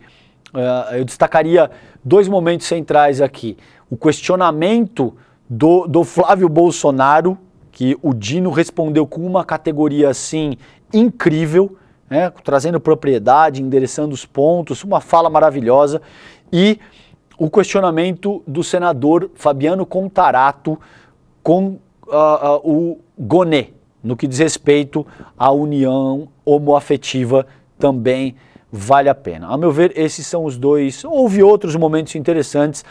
Speaker 1: ah, eu destacaria dois momentos centrais aqui. O questionamento do, do Flávio Bolsonaro, que o Dino respondeu com uma categoria assim incrível, né, trazendo propriedade, endereçando os pontos, uma fala maravilhosa. E o questionamento do senador Fabiano Contarato com uh, uh, o Gonê, no que diz respeito à união homoafetiva também vale a pena. A meu ver, esses são os dois. Houve outros momentos interessantes,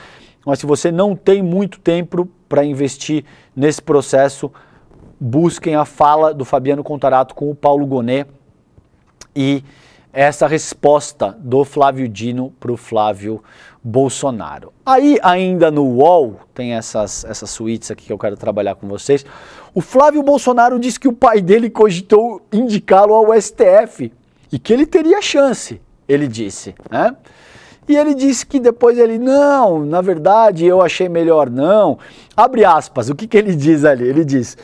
Speaker 1: mas se você não tem muito tempo para investir nesse processo, busquem a fala do Fabiano Contarato com o Paulo Gonet e essa resposta do Flávio Dino para o Flávio Bolsonaro. Aí, ainda no UOL, tem essas, essas suítes aqui que eu quero trabalhar com vocês. O Flávio Bolsonaro disse que o pai dele cogitou indicá-lo ao STF e que ele teria chance, ele disse. Né? E ele disse que depois ele, não, na verdade eu achei melhor não. Abre aspas, o que, que ele diz ali? Ele diz.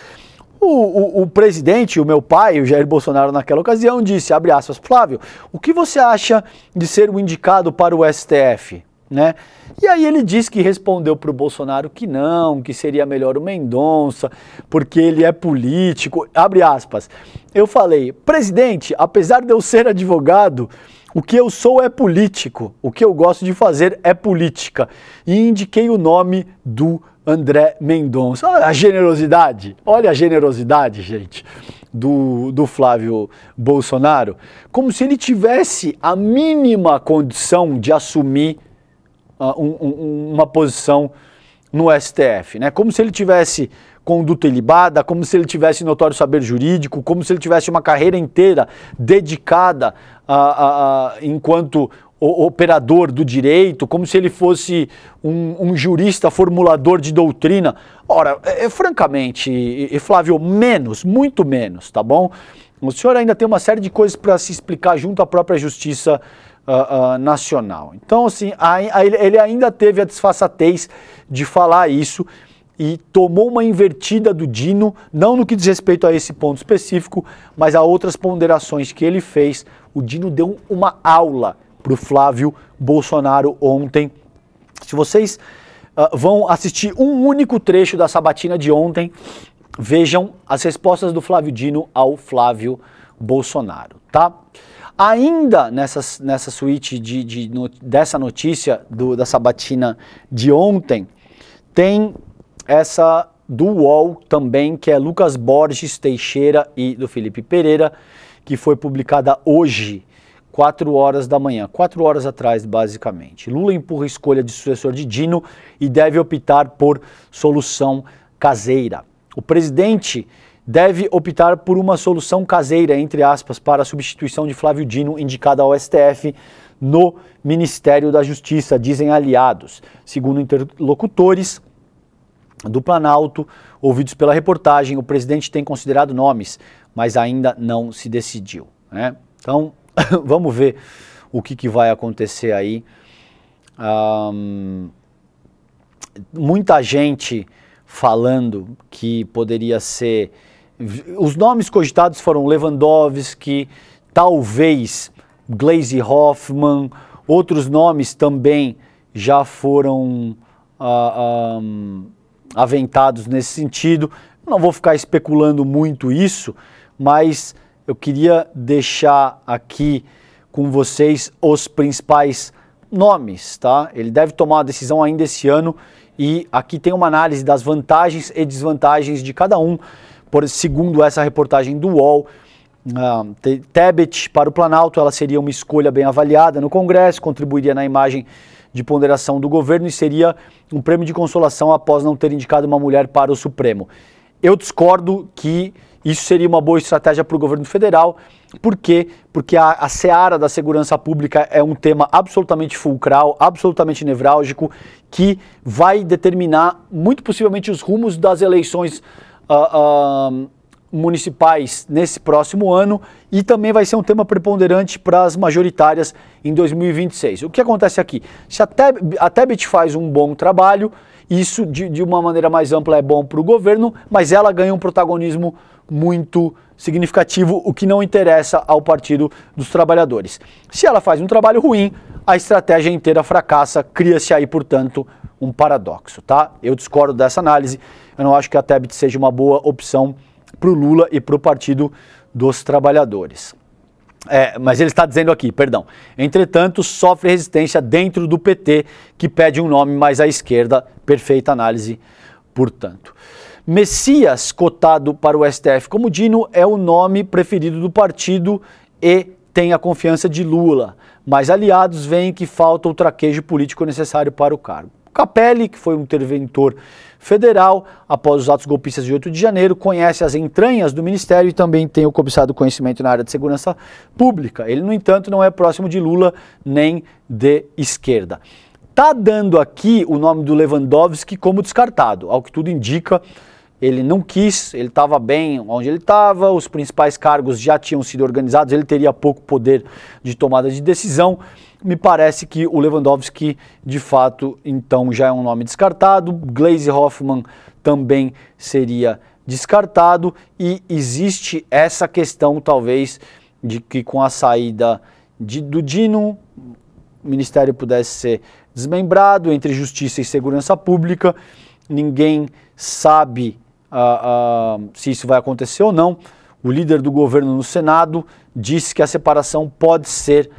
Speaker 1: O, o, o, presidente, o meu pai, o Jair Bolsonaro, naquela ocasião, disse, abre aspas, Flávio, o que você acha de ser o indicado para o STF? né? E aí ele disse que respondeu para o Bolsonaro que não, que seria melhor o Mendonça, porque ele é político. Abre aspas. Eu falei, presidente, apesar de eu ser advogado, o que eu sou é político, o que eu gosto de fazer é política. E indiquei o nome do André Mendonça. Olha a generosidade, olha a generosidade, gente, do, do Flávio Bolsonaro. Como se ele tivesse a mínima condição de assumir uh, um, um, uma posição no STF, né? Como se ele tivesse conduta ilibada, como se ele tivesse notório saber jurídico, como se ele tivesse uma carreira inteira dedicada a, ah, a, ah, a enquanto operador do direito, como se ele fosse um, um jurista formulador de doutrina. Ora, é, é, francamente, e, e Flávio, menos, muito menos, tá bom? O senhor ainda tem uma série de coisas para se explicar junto à própria justiça uh, nacional. Então, assim, a, a, ele ainda teve a disfarçatez de falar isso e tomou uma invertida do Dino, não no que diz respeito a esse ponto específico, mas a outras ponderações que ele fez. O Dino deu uma aula para o Flávio Bolsonaro ontem. Se vocês uh, vão assistir um único trecho da sabatina de ontem, vejam as respostas do Flávio Dino ao Flávio Bolsonaro, tá? Ainda nessa, nessa suíte de, de, no, dessa notícia do, da sabatina de ontem, tem essa do UOL também, que é Lucas Borges Teixeira e do Felipe Pereira, que foi publicada hoje, 4 horas da manhã, 4 horas atrás, basicamente. Lula empurra a escolha de sucessor de Dino e deve optar por solução caseira. O presidente deve optar por uma solução caseira, entre aspas, para a substituição de Flávio Dino, indicada ao STF no Ministério da Justiça, dizem aliados. Segundo interlocutores do Planalto, ouvidos pela reportagem, o presidente tem considerado nomes, mas ainda não se decidiu. Né? Então, vamos ver o que, que vai acontecer aí. Um, muita gente falando que poderia ser os nomes cogitados foram Lewandowski, talvez Glaze Hoffman, outros nomes também já foram ah, ah, aventados nesse sentido. Não vou ficar especulando muito isso, mas eu queria deixar aqui com vocês os principais nomes, tá? Ele deve tomar a decisão ainda esse ano e aqui tem uma análise das vantagens e desvantagens de cada um por, segundo essa reportagem do UOL, uh, Tebet para o Planalto, ela seria uma escolha bem avaliada no Congresso, contribuiria na imagem de ponderação do governo e seria um prêmio de consolação após não ter indicado uma mulher para o Supremo. Eu discordo que isso seria uma boa estratégia para o governo federal. Por quê? Porque a, a seara da segurança pública é um tema absolutamente fulcral, absolutamente nevrálgico, que vai determinar muito possivelmente os rumos das eleições uh, municipais nesse próximo ano e também vai ser um tema preponderante para as majoritárias em 2026. O que acontece aqui? Se a, Tebit faz um bom trabalho, isso, de, de uma maneira mais ampla, é bom para o governo, mas ela ganha um protagonismo muito significativo, o que não interessa ao Partido dos Trabalhadores. Se ela faz um trabalho ruim, a estratégia inteira fracassa, cria-se aí, portanto, um paradoxo, tá? Eu discordo dessa análise, eu não acho que a Tebit seja uma boa opção para o Lula e para o Partido dos Trabalhadores. É, mas ele está dizendo aqui, perdão. Entretanto, sofre resistência dentro do PT, que pede um nome mais à esquerda. Perfeita análise, portanto. Messias, cotado para o STF como Dino, é o nome preferido do partido e tem a confiança de Lula. Mas aliados veem que falta o traquejo político necessário para o cargo. Capelli, que foi um interventor Federal, após os atos golpistas de 8 de janeiro, conhece as entranhas do ministério e também tem o cobiçado conhecimento na área de segurança pública. Ele, no entanto, não é próximo de Lula nem de esquerda. Tá dando aqui o nome do Lewandowski como descartado, ao que tudo indica ele não quis, ele estava bem onde ele estava, os principais cargos já tinham sido organizados, ele teria pouco poder de tomada de decisão. Me parece que o Lewandowski, de fato, então já é um nome descartado. Glaze Hoffman também seria descartado. E existe essa questão, talvez, de que com a saída de, do Dino, o Ministério pudesse ser desmembrado entre Justiça e Segurança Pública. Ninguém sabe se isso vai acontecer ou não. O líder do governo no Senado disse que a separação pode ser,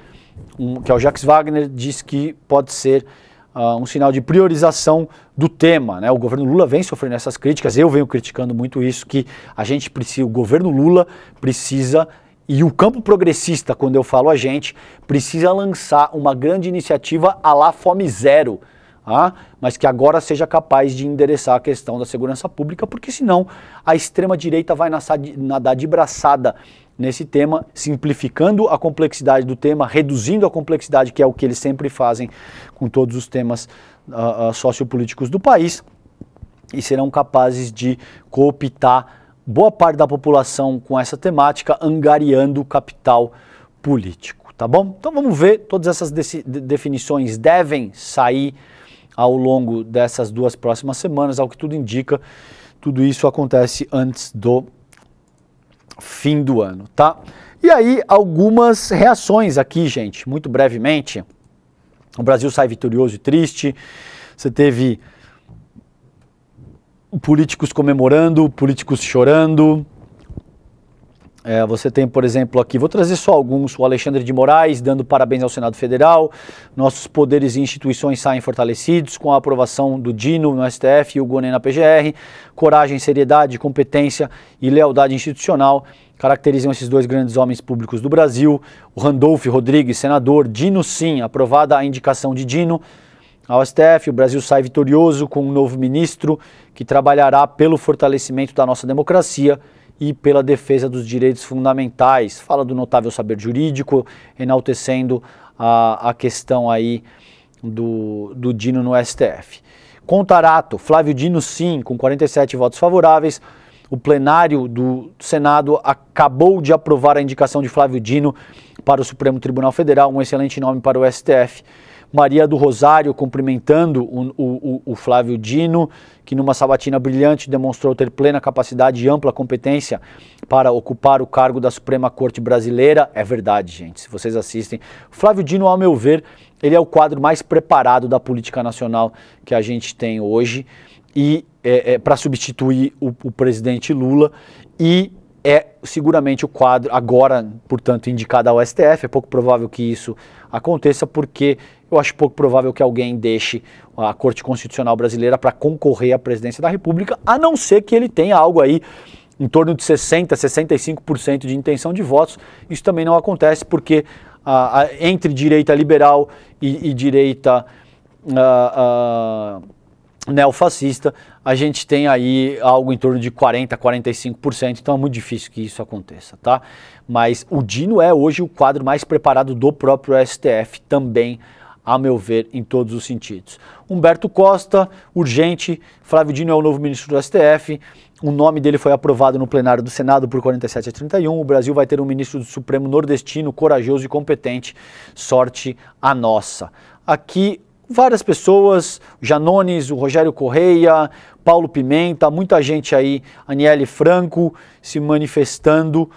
Speaker 1: um, que é o Jax Wagner, disse que pode ser ah, um sinal de priorização do tema. Né? O governo Lula vem sofrendo essas críticas, eu venho criticando muito isso, que a gente precisa, o governo Lula precisa e o campo progressista, quando eu falo a gente, precisa lançar uma grande iniciativa à la Fome Zero ah, mas que agora seja capaz de endereçar a questão da segurança pública, porque senão a extrema-direita vai nadar de braçada nesse tema, simplificando a complexidade do tema, reduzindo a complexidade, que é o que eles sempre fazem com todos os temas uh, uh, sociopolíticos do país, e serão capazes de cooptar boa parte da população com essa temática, angariando capital político, tá bom? Então vamos ver, todas essas definições devem sair ao longo dessas duas próximas semanas, ao que tudo indica, tudo isso acontece antes do fim do ano, tá? E aí, algumas reações aqui, gente, muito brevemente. O Brasil sai vitorioso e triste. Você teve políticos comemorando, políticos chorando, é, você tem, por exemplo, aqui, vou trazer só alguns, o Alexandre de Moraes dando parabéns ao Senado Federal, nossos poderes e instituições saem fortalecidos com a aprovação do Dino no STF e o Gonê na PGR, coragem, seriedade, competência e lealdade institucional caracterizam esses dois grandes homens públicos do Brasil, o Randolph Rodrigues, senador, Dino sim, aprovada a indicação de Dino, ao STF. O Brasil sai vitorioso com um novo ministro que trabalhará pelo fortalecimento da nossa democracia e pela defesa dos direitos fundamentais. Fala do notável saber jurídico, enaltecendo a, a questão aí do, do Dino no STF. Contarato, Flávio Dino sim, com 47 votos favoráveis. O plenário do Senado acabou de aprovar a indicação de Flávio Dino para o Supremo Tribunal Federal, um excelente nome para o STF. Maria do Rosário cumprimentando o, o, o Flávio Dino que numa sabatina brilhante demonstrou ter plena capacidade e ampla competência para ocupar o cargo da Suprema Corte Brasileira. É verdade, gente. Se vocês assistem, Flávio Dino, ao meu ver, ele é o quadro mais preparado da política nacional que a gente tem hoje e é, é, para substituir o, o presidente Lula e é seguramente o quadro agora, portanto, indicado ao STF. É pouco provável que isso aconteça porque eu acho pouco provável que alguém deixe a Corte Constitucional Brasileira para concorrer à presidência da República, a não ser que ele tenha algo aí em torno de 60%, 65% de intenção de votos. Isso também não acontece porque entre direita liberal e, e direita ah, ah, neofascista, a gente tem aí algo em torno de 40%, 45%, então é muito difícil que isso aconteça, tá? Mas o Dino é hoje o quadro mais preparado do próprio STF também a meu ver, em todos os sentidos. Humberto Costa, urgente, Flávio Dino é o novo ministro do STF, o nome dele foi aprovado no plenário do Senado por 47 a 31. O Brasil vai ter um ministro do Supremo nordestino, corajoso e competente. Sorte a nossa. Aqui, várias pessoas, Janones, o Rogério Correia, Paulo Pimenta, muita gente aí, Aniele Franco, se manifestando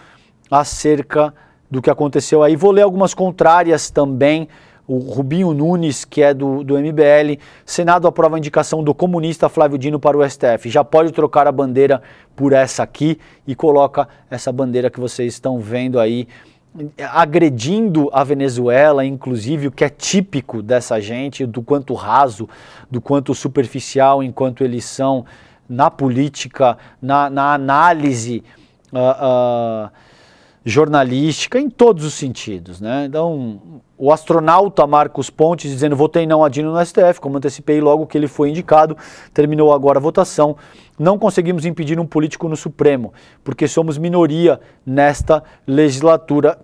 Speaker 1: acerca do que aconteceu aí. Vou ler algumas contrárias também o Rubinho Nunes, que é do, do MBL. Senado aprova a indicação do comunista Flávio Dino para o STF. Já pode trocar a bandeira por essa aqui e coloca essa bandeira que vocês estão vendo aí agredindo a Venezuela, inclusive, o que é típico dessa gente, do quanto raso, do quanto superficial, enquanto eles são na política, na, na análise uh, uh, jornalística, em todos os sentidos. Né? Então, o astronauta Marcos Pontes dizendo votei não a Dino no STF, como antecipei logo que ele foi indicado, terminou agora a votação. Não conseguimos impedir um político no Supremo, porque somos minoria nesta legislatura.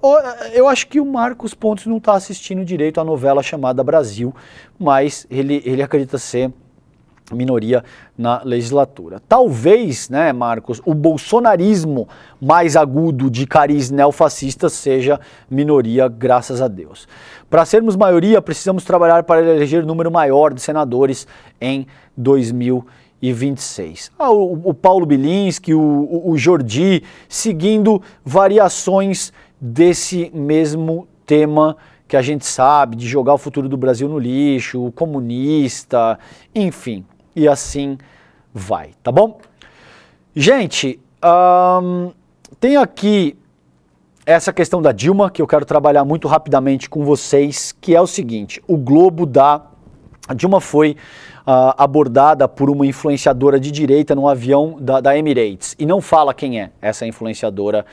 Speaker 1: Eu acho que o Marcos Pontes não está assistindo direito à novela chamada Brasil, mas ele, ele acredita ser minoria na legislatura. Talvez, né, Marcos, o bolsonarismo mais agudo de cariz neofascista seja minoria, graças a Deus. Para sermos maioria, precisamos trabalhar para eleger número maior de senadores em 2026. Ah, o, o, Paulo Bilinski, o, o, Jordi, seguindo variações desse mesmo tema que a gente sabe, de jogar o futuro do Brasil no lixo, o comunista, enfim e assim vai, tá bom? Gente, tem aqui essa questão da Dilma que eu quero trabalhar muito rapidamente com vocês, que é o seguinte: o Globo da a Dilma foi uh, abordada por uma influenciadora de direita num avião da, da, Emirates e não fala quem é essa influenciadora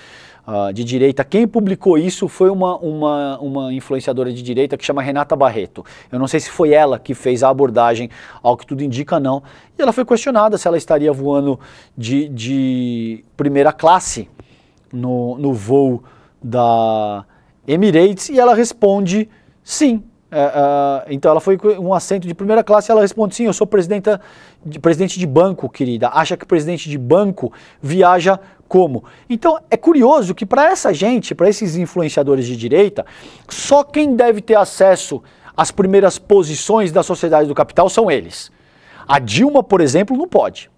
Speaker 1: uh, de direita. Quem publicou isso foi uma, uma, uma influenciadora de direita que chama Renata Barreto. Eu não sei se foi ela que fez a abordagem, ao que tudo indica, não. E ela foi questionada se ela estaria voando de, de primeira classe no, no voo da Emirates e ela responde sim. É, é então ela foi um assento de primeira classe. Ela responde sim, eu sou presidenta de, presidente de banco, querida. Acha que presidente de banco viaja como. Então é curioso que para essa gente, para esses influenciadores de direita, só quem deve ter acesso às primeiras posições da sociedade do capital são eles. A Dilma, por exemplo, não pode.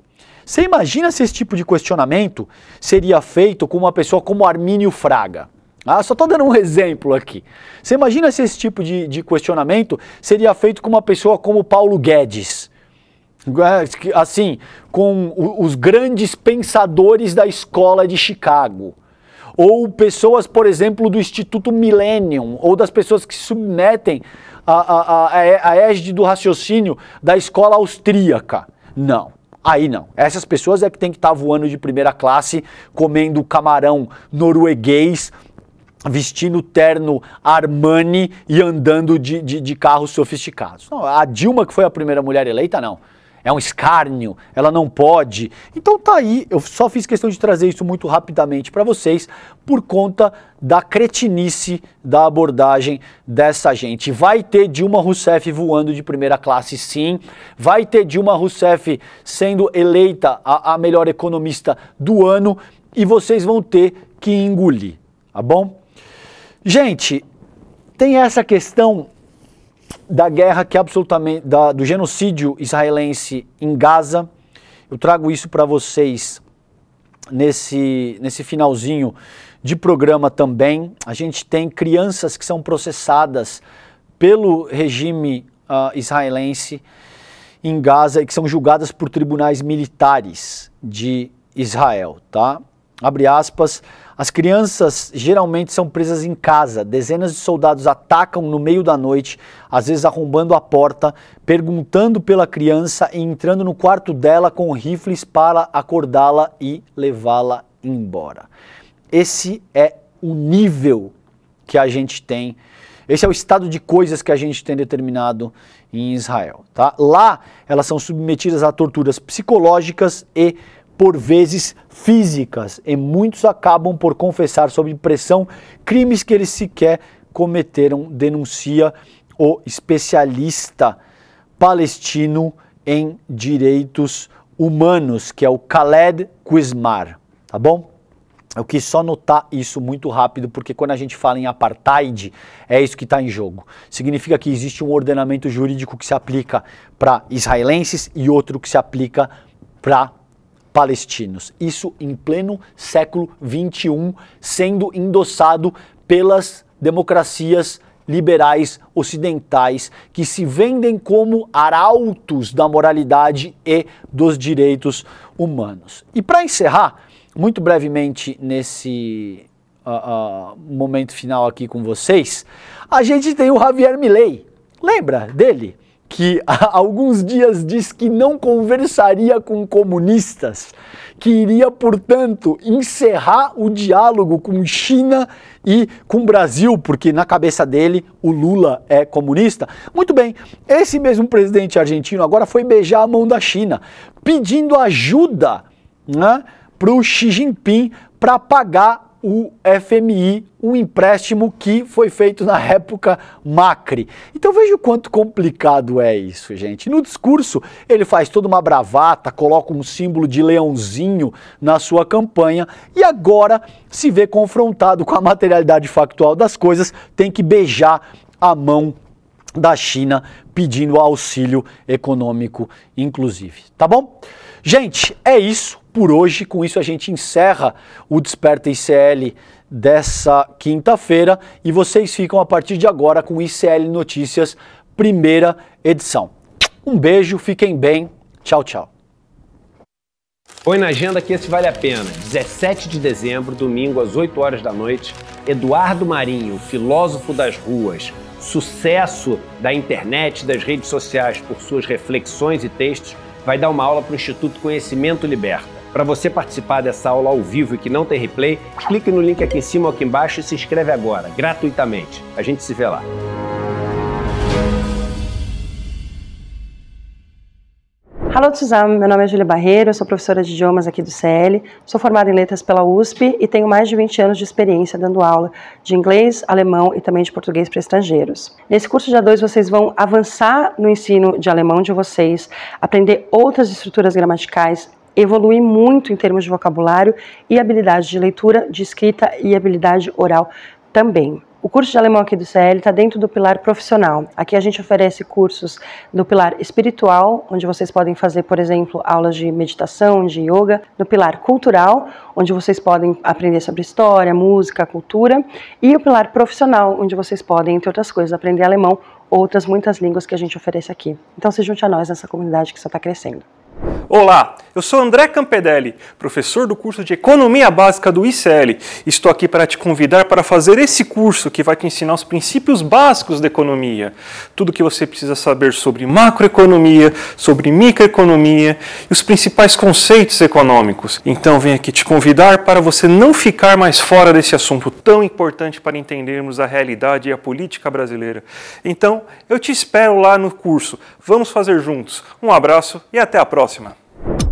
Speaker 1: Você imagina se esse tipo de questionamento seria feito com uma pessoa como Armínio Fraga? Ah, só estou dando um exemplo aqui. Você imagina se esse tipo de, de questionamento seria feito com uma pessoa como Paulo Guedes? É, assim, com os grandes pensadores da escola de Chicago. Ou pessoas, por exemplo, do Instituto Millennium, ou das pessoas que se submetem à, à, à égide do raciocínio da escola austríaca. Não. Aí não. Essas pessoas é que tem que estar tá voando de primeira classe, comendo camarão norueguês, vestindo terno Armani e andando de, de, de carros sofisticados. Não, a Dilma, que foi a primeira mulher eleita, não é um escárnio, ela não pode. Então tá aí, eu só fiz questão de trazer isso muito rapidamente para vocês por conta da cretinice da abordagem dessa gente. Vai ter Dilma Rousseff voando de primeira classe, sim. Vai ter Dilma Rousseff sendo eleita a, a melhor economista do ano e vocês vão ter que engolir, tá bom? Gente, tem essa questão da guerra que absolutamente da, do genocídio israelense em Gaza. Eu trago isso para vocês nesse nesse finalzinho de programa também. A gente tem crianças que são processadas pelo regime uh, israelense em Gaza e que são julgadas por tribunais militares de Israel, tá? Abre aspas, as crianças geralmente são presas em casa. Dezenas de soldados atacam no meio da noite, às vezes arrombando a porta, perguntando pela criança e entrando no quarto dela com rifles para acordá-la e levá-la embora. Esse é o nível que a gente tem. Esse é o estado de coisas que a gente tem determinado em Israel. Tá? Lá, elas são submetidas a torturas psicológicas e por vezes físicas, e muitos acabam por confessar sob pressão crimes que eles sequer cometeram, denuncia o especialista palestino em direitos humanos, que é o Khaled Quismar, tá bom? Eu quis só notar isso muito rápido, porque quando a gente fala em apartheid, é isso que está em jogo. Significa que existe um ordenamento jurídico que se aplica para israelenses e outro que se aplica para palestinos. Isso em pleno século XXI, sendo endossado pelas democracias liberais ocidentais que se vendem como arautos da moralidade e dos direitos humanos. E para encerrar, muito brevemente nesse uh, uh, momento final aqui com vocês, a gente tem o Javier Milei. Lembra dele? que há alguns dias diz que não conversaria com comunistas, que iria, portanto, encerrar o diálogo com China e com Brasil, porque na cabeça dele o Lula é comunista. Muito bem, esse mesmo presidente argentino agora foi beijar a mão da China, pedindo ajuda né, para o Xi Jinping para pagar o FMI, um empréstimo que foi feito na época Macri. Então veja o quanto complicado é isso, gente. No discurso, ele faz toda uma bravata, coloca um símbolo de leãozinho na sua campanha e agora se vê confrontado com a materialidade factual das coisas, tem que beijar a mão da China pedindo auxílio econômico, inclusive. Tá bom? Gente, é isso por hoje. Com isso, a gente encerra o Desperta ICL dessa quinta-feira e vocês ficam a partir de agora com ICL Notícias, primeira edição. Um beijo, fiquem bem. Tchau, tchau. Põe na agenda que esse vale a pena. 17 de dezembro, domingo, às 8 horas da noite, Eduardo Marinho, filósofo das ruas, sucesso da internet, das redes sociais por suas reflexões e textos, vai dar uma aula para o Instituto Conhecimento Liberta. Para você participar dessa aula ao vivo e que não tem replay, clique no link aqui em cima ou aqui embaixo e se inscreve agora, gratuitamente. A gente se vê lá. Olá, zusammen, meu nome é Júlia Barreiro, eu sou professora de idiomas aqui do CL, sou formada em letras pela USP e tenho mais de 20 anos de experiência dando aula de inglês, alemão e também de português para estrangeiros. Nesse curso de A2 vocês vão avançar no ensino de alemão de vocês, aprender outras estruturas gramaticais, evoluir muito em termos de vocabulário e habilidade de leitura, de escrita e habilidade oral também. O curso de alemão aqui do CL está dentro do pilar profissional. Aqui a gente oferece cursos no pilar espiritual, onde vocês podem fazer, por exemplo, aulas de meditação, de yoga. No pilar cultural, onde vocês podem aprender sobre história, música, cultura. E o pilar profissional, onde vocês podem, entre outras coisas, aprender alemão ou outras muitas línguas que a gente oferece aqui. Então se junte a nós nessa comunidade que só está crescendo. Olá, eu sou André Campedelli, professor do curso de Economia Básica do ICL. Estou aqui para te convidar para fazer esse curso que vai te ensinar os princípios básicos da economia. Tudo o que você precisa saber sobre macroeconomia, sobre microeconomia e os principais conceitos econômicos. Então venho aqui te convidar para você não ficar mais fora desse assunto tão importante para entendermos a realidade e a política brasileira. Então, eu te espero lá no curso. Vamos fazer juntos. Um abraço e até a próxima. կհասցնեմ։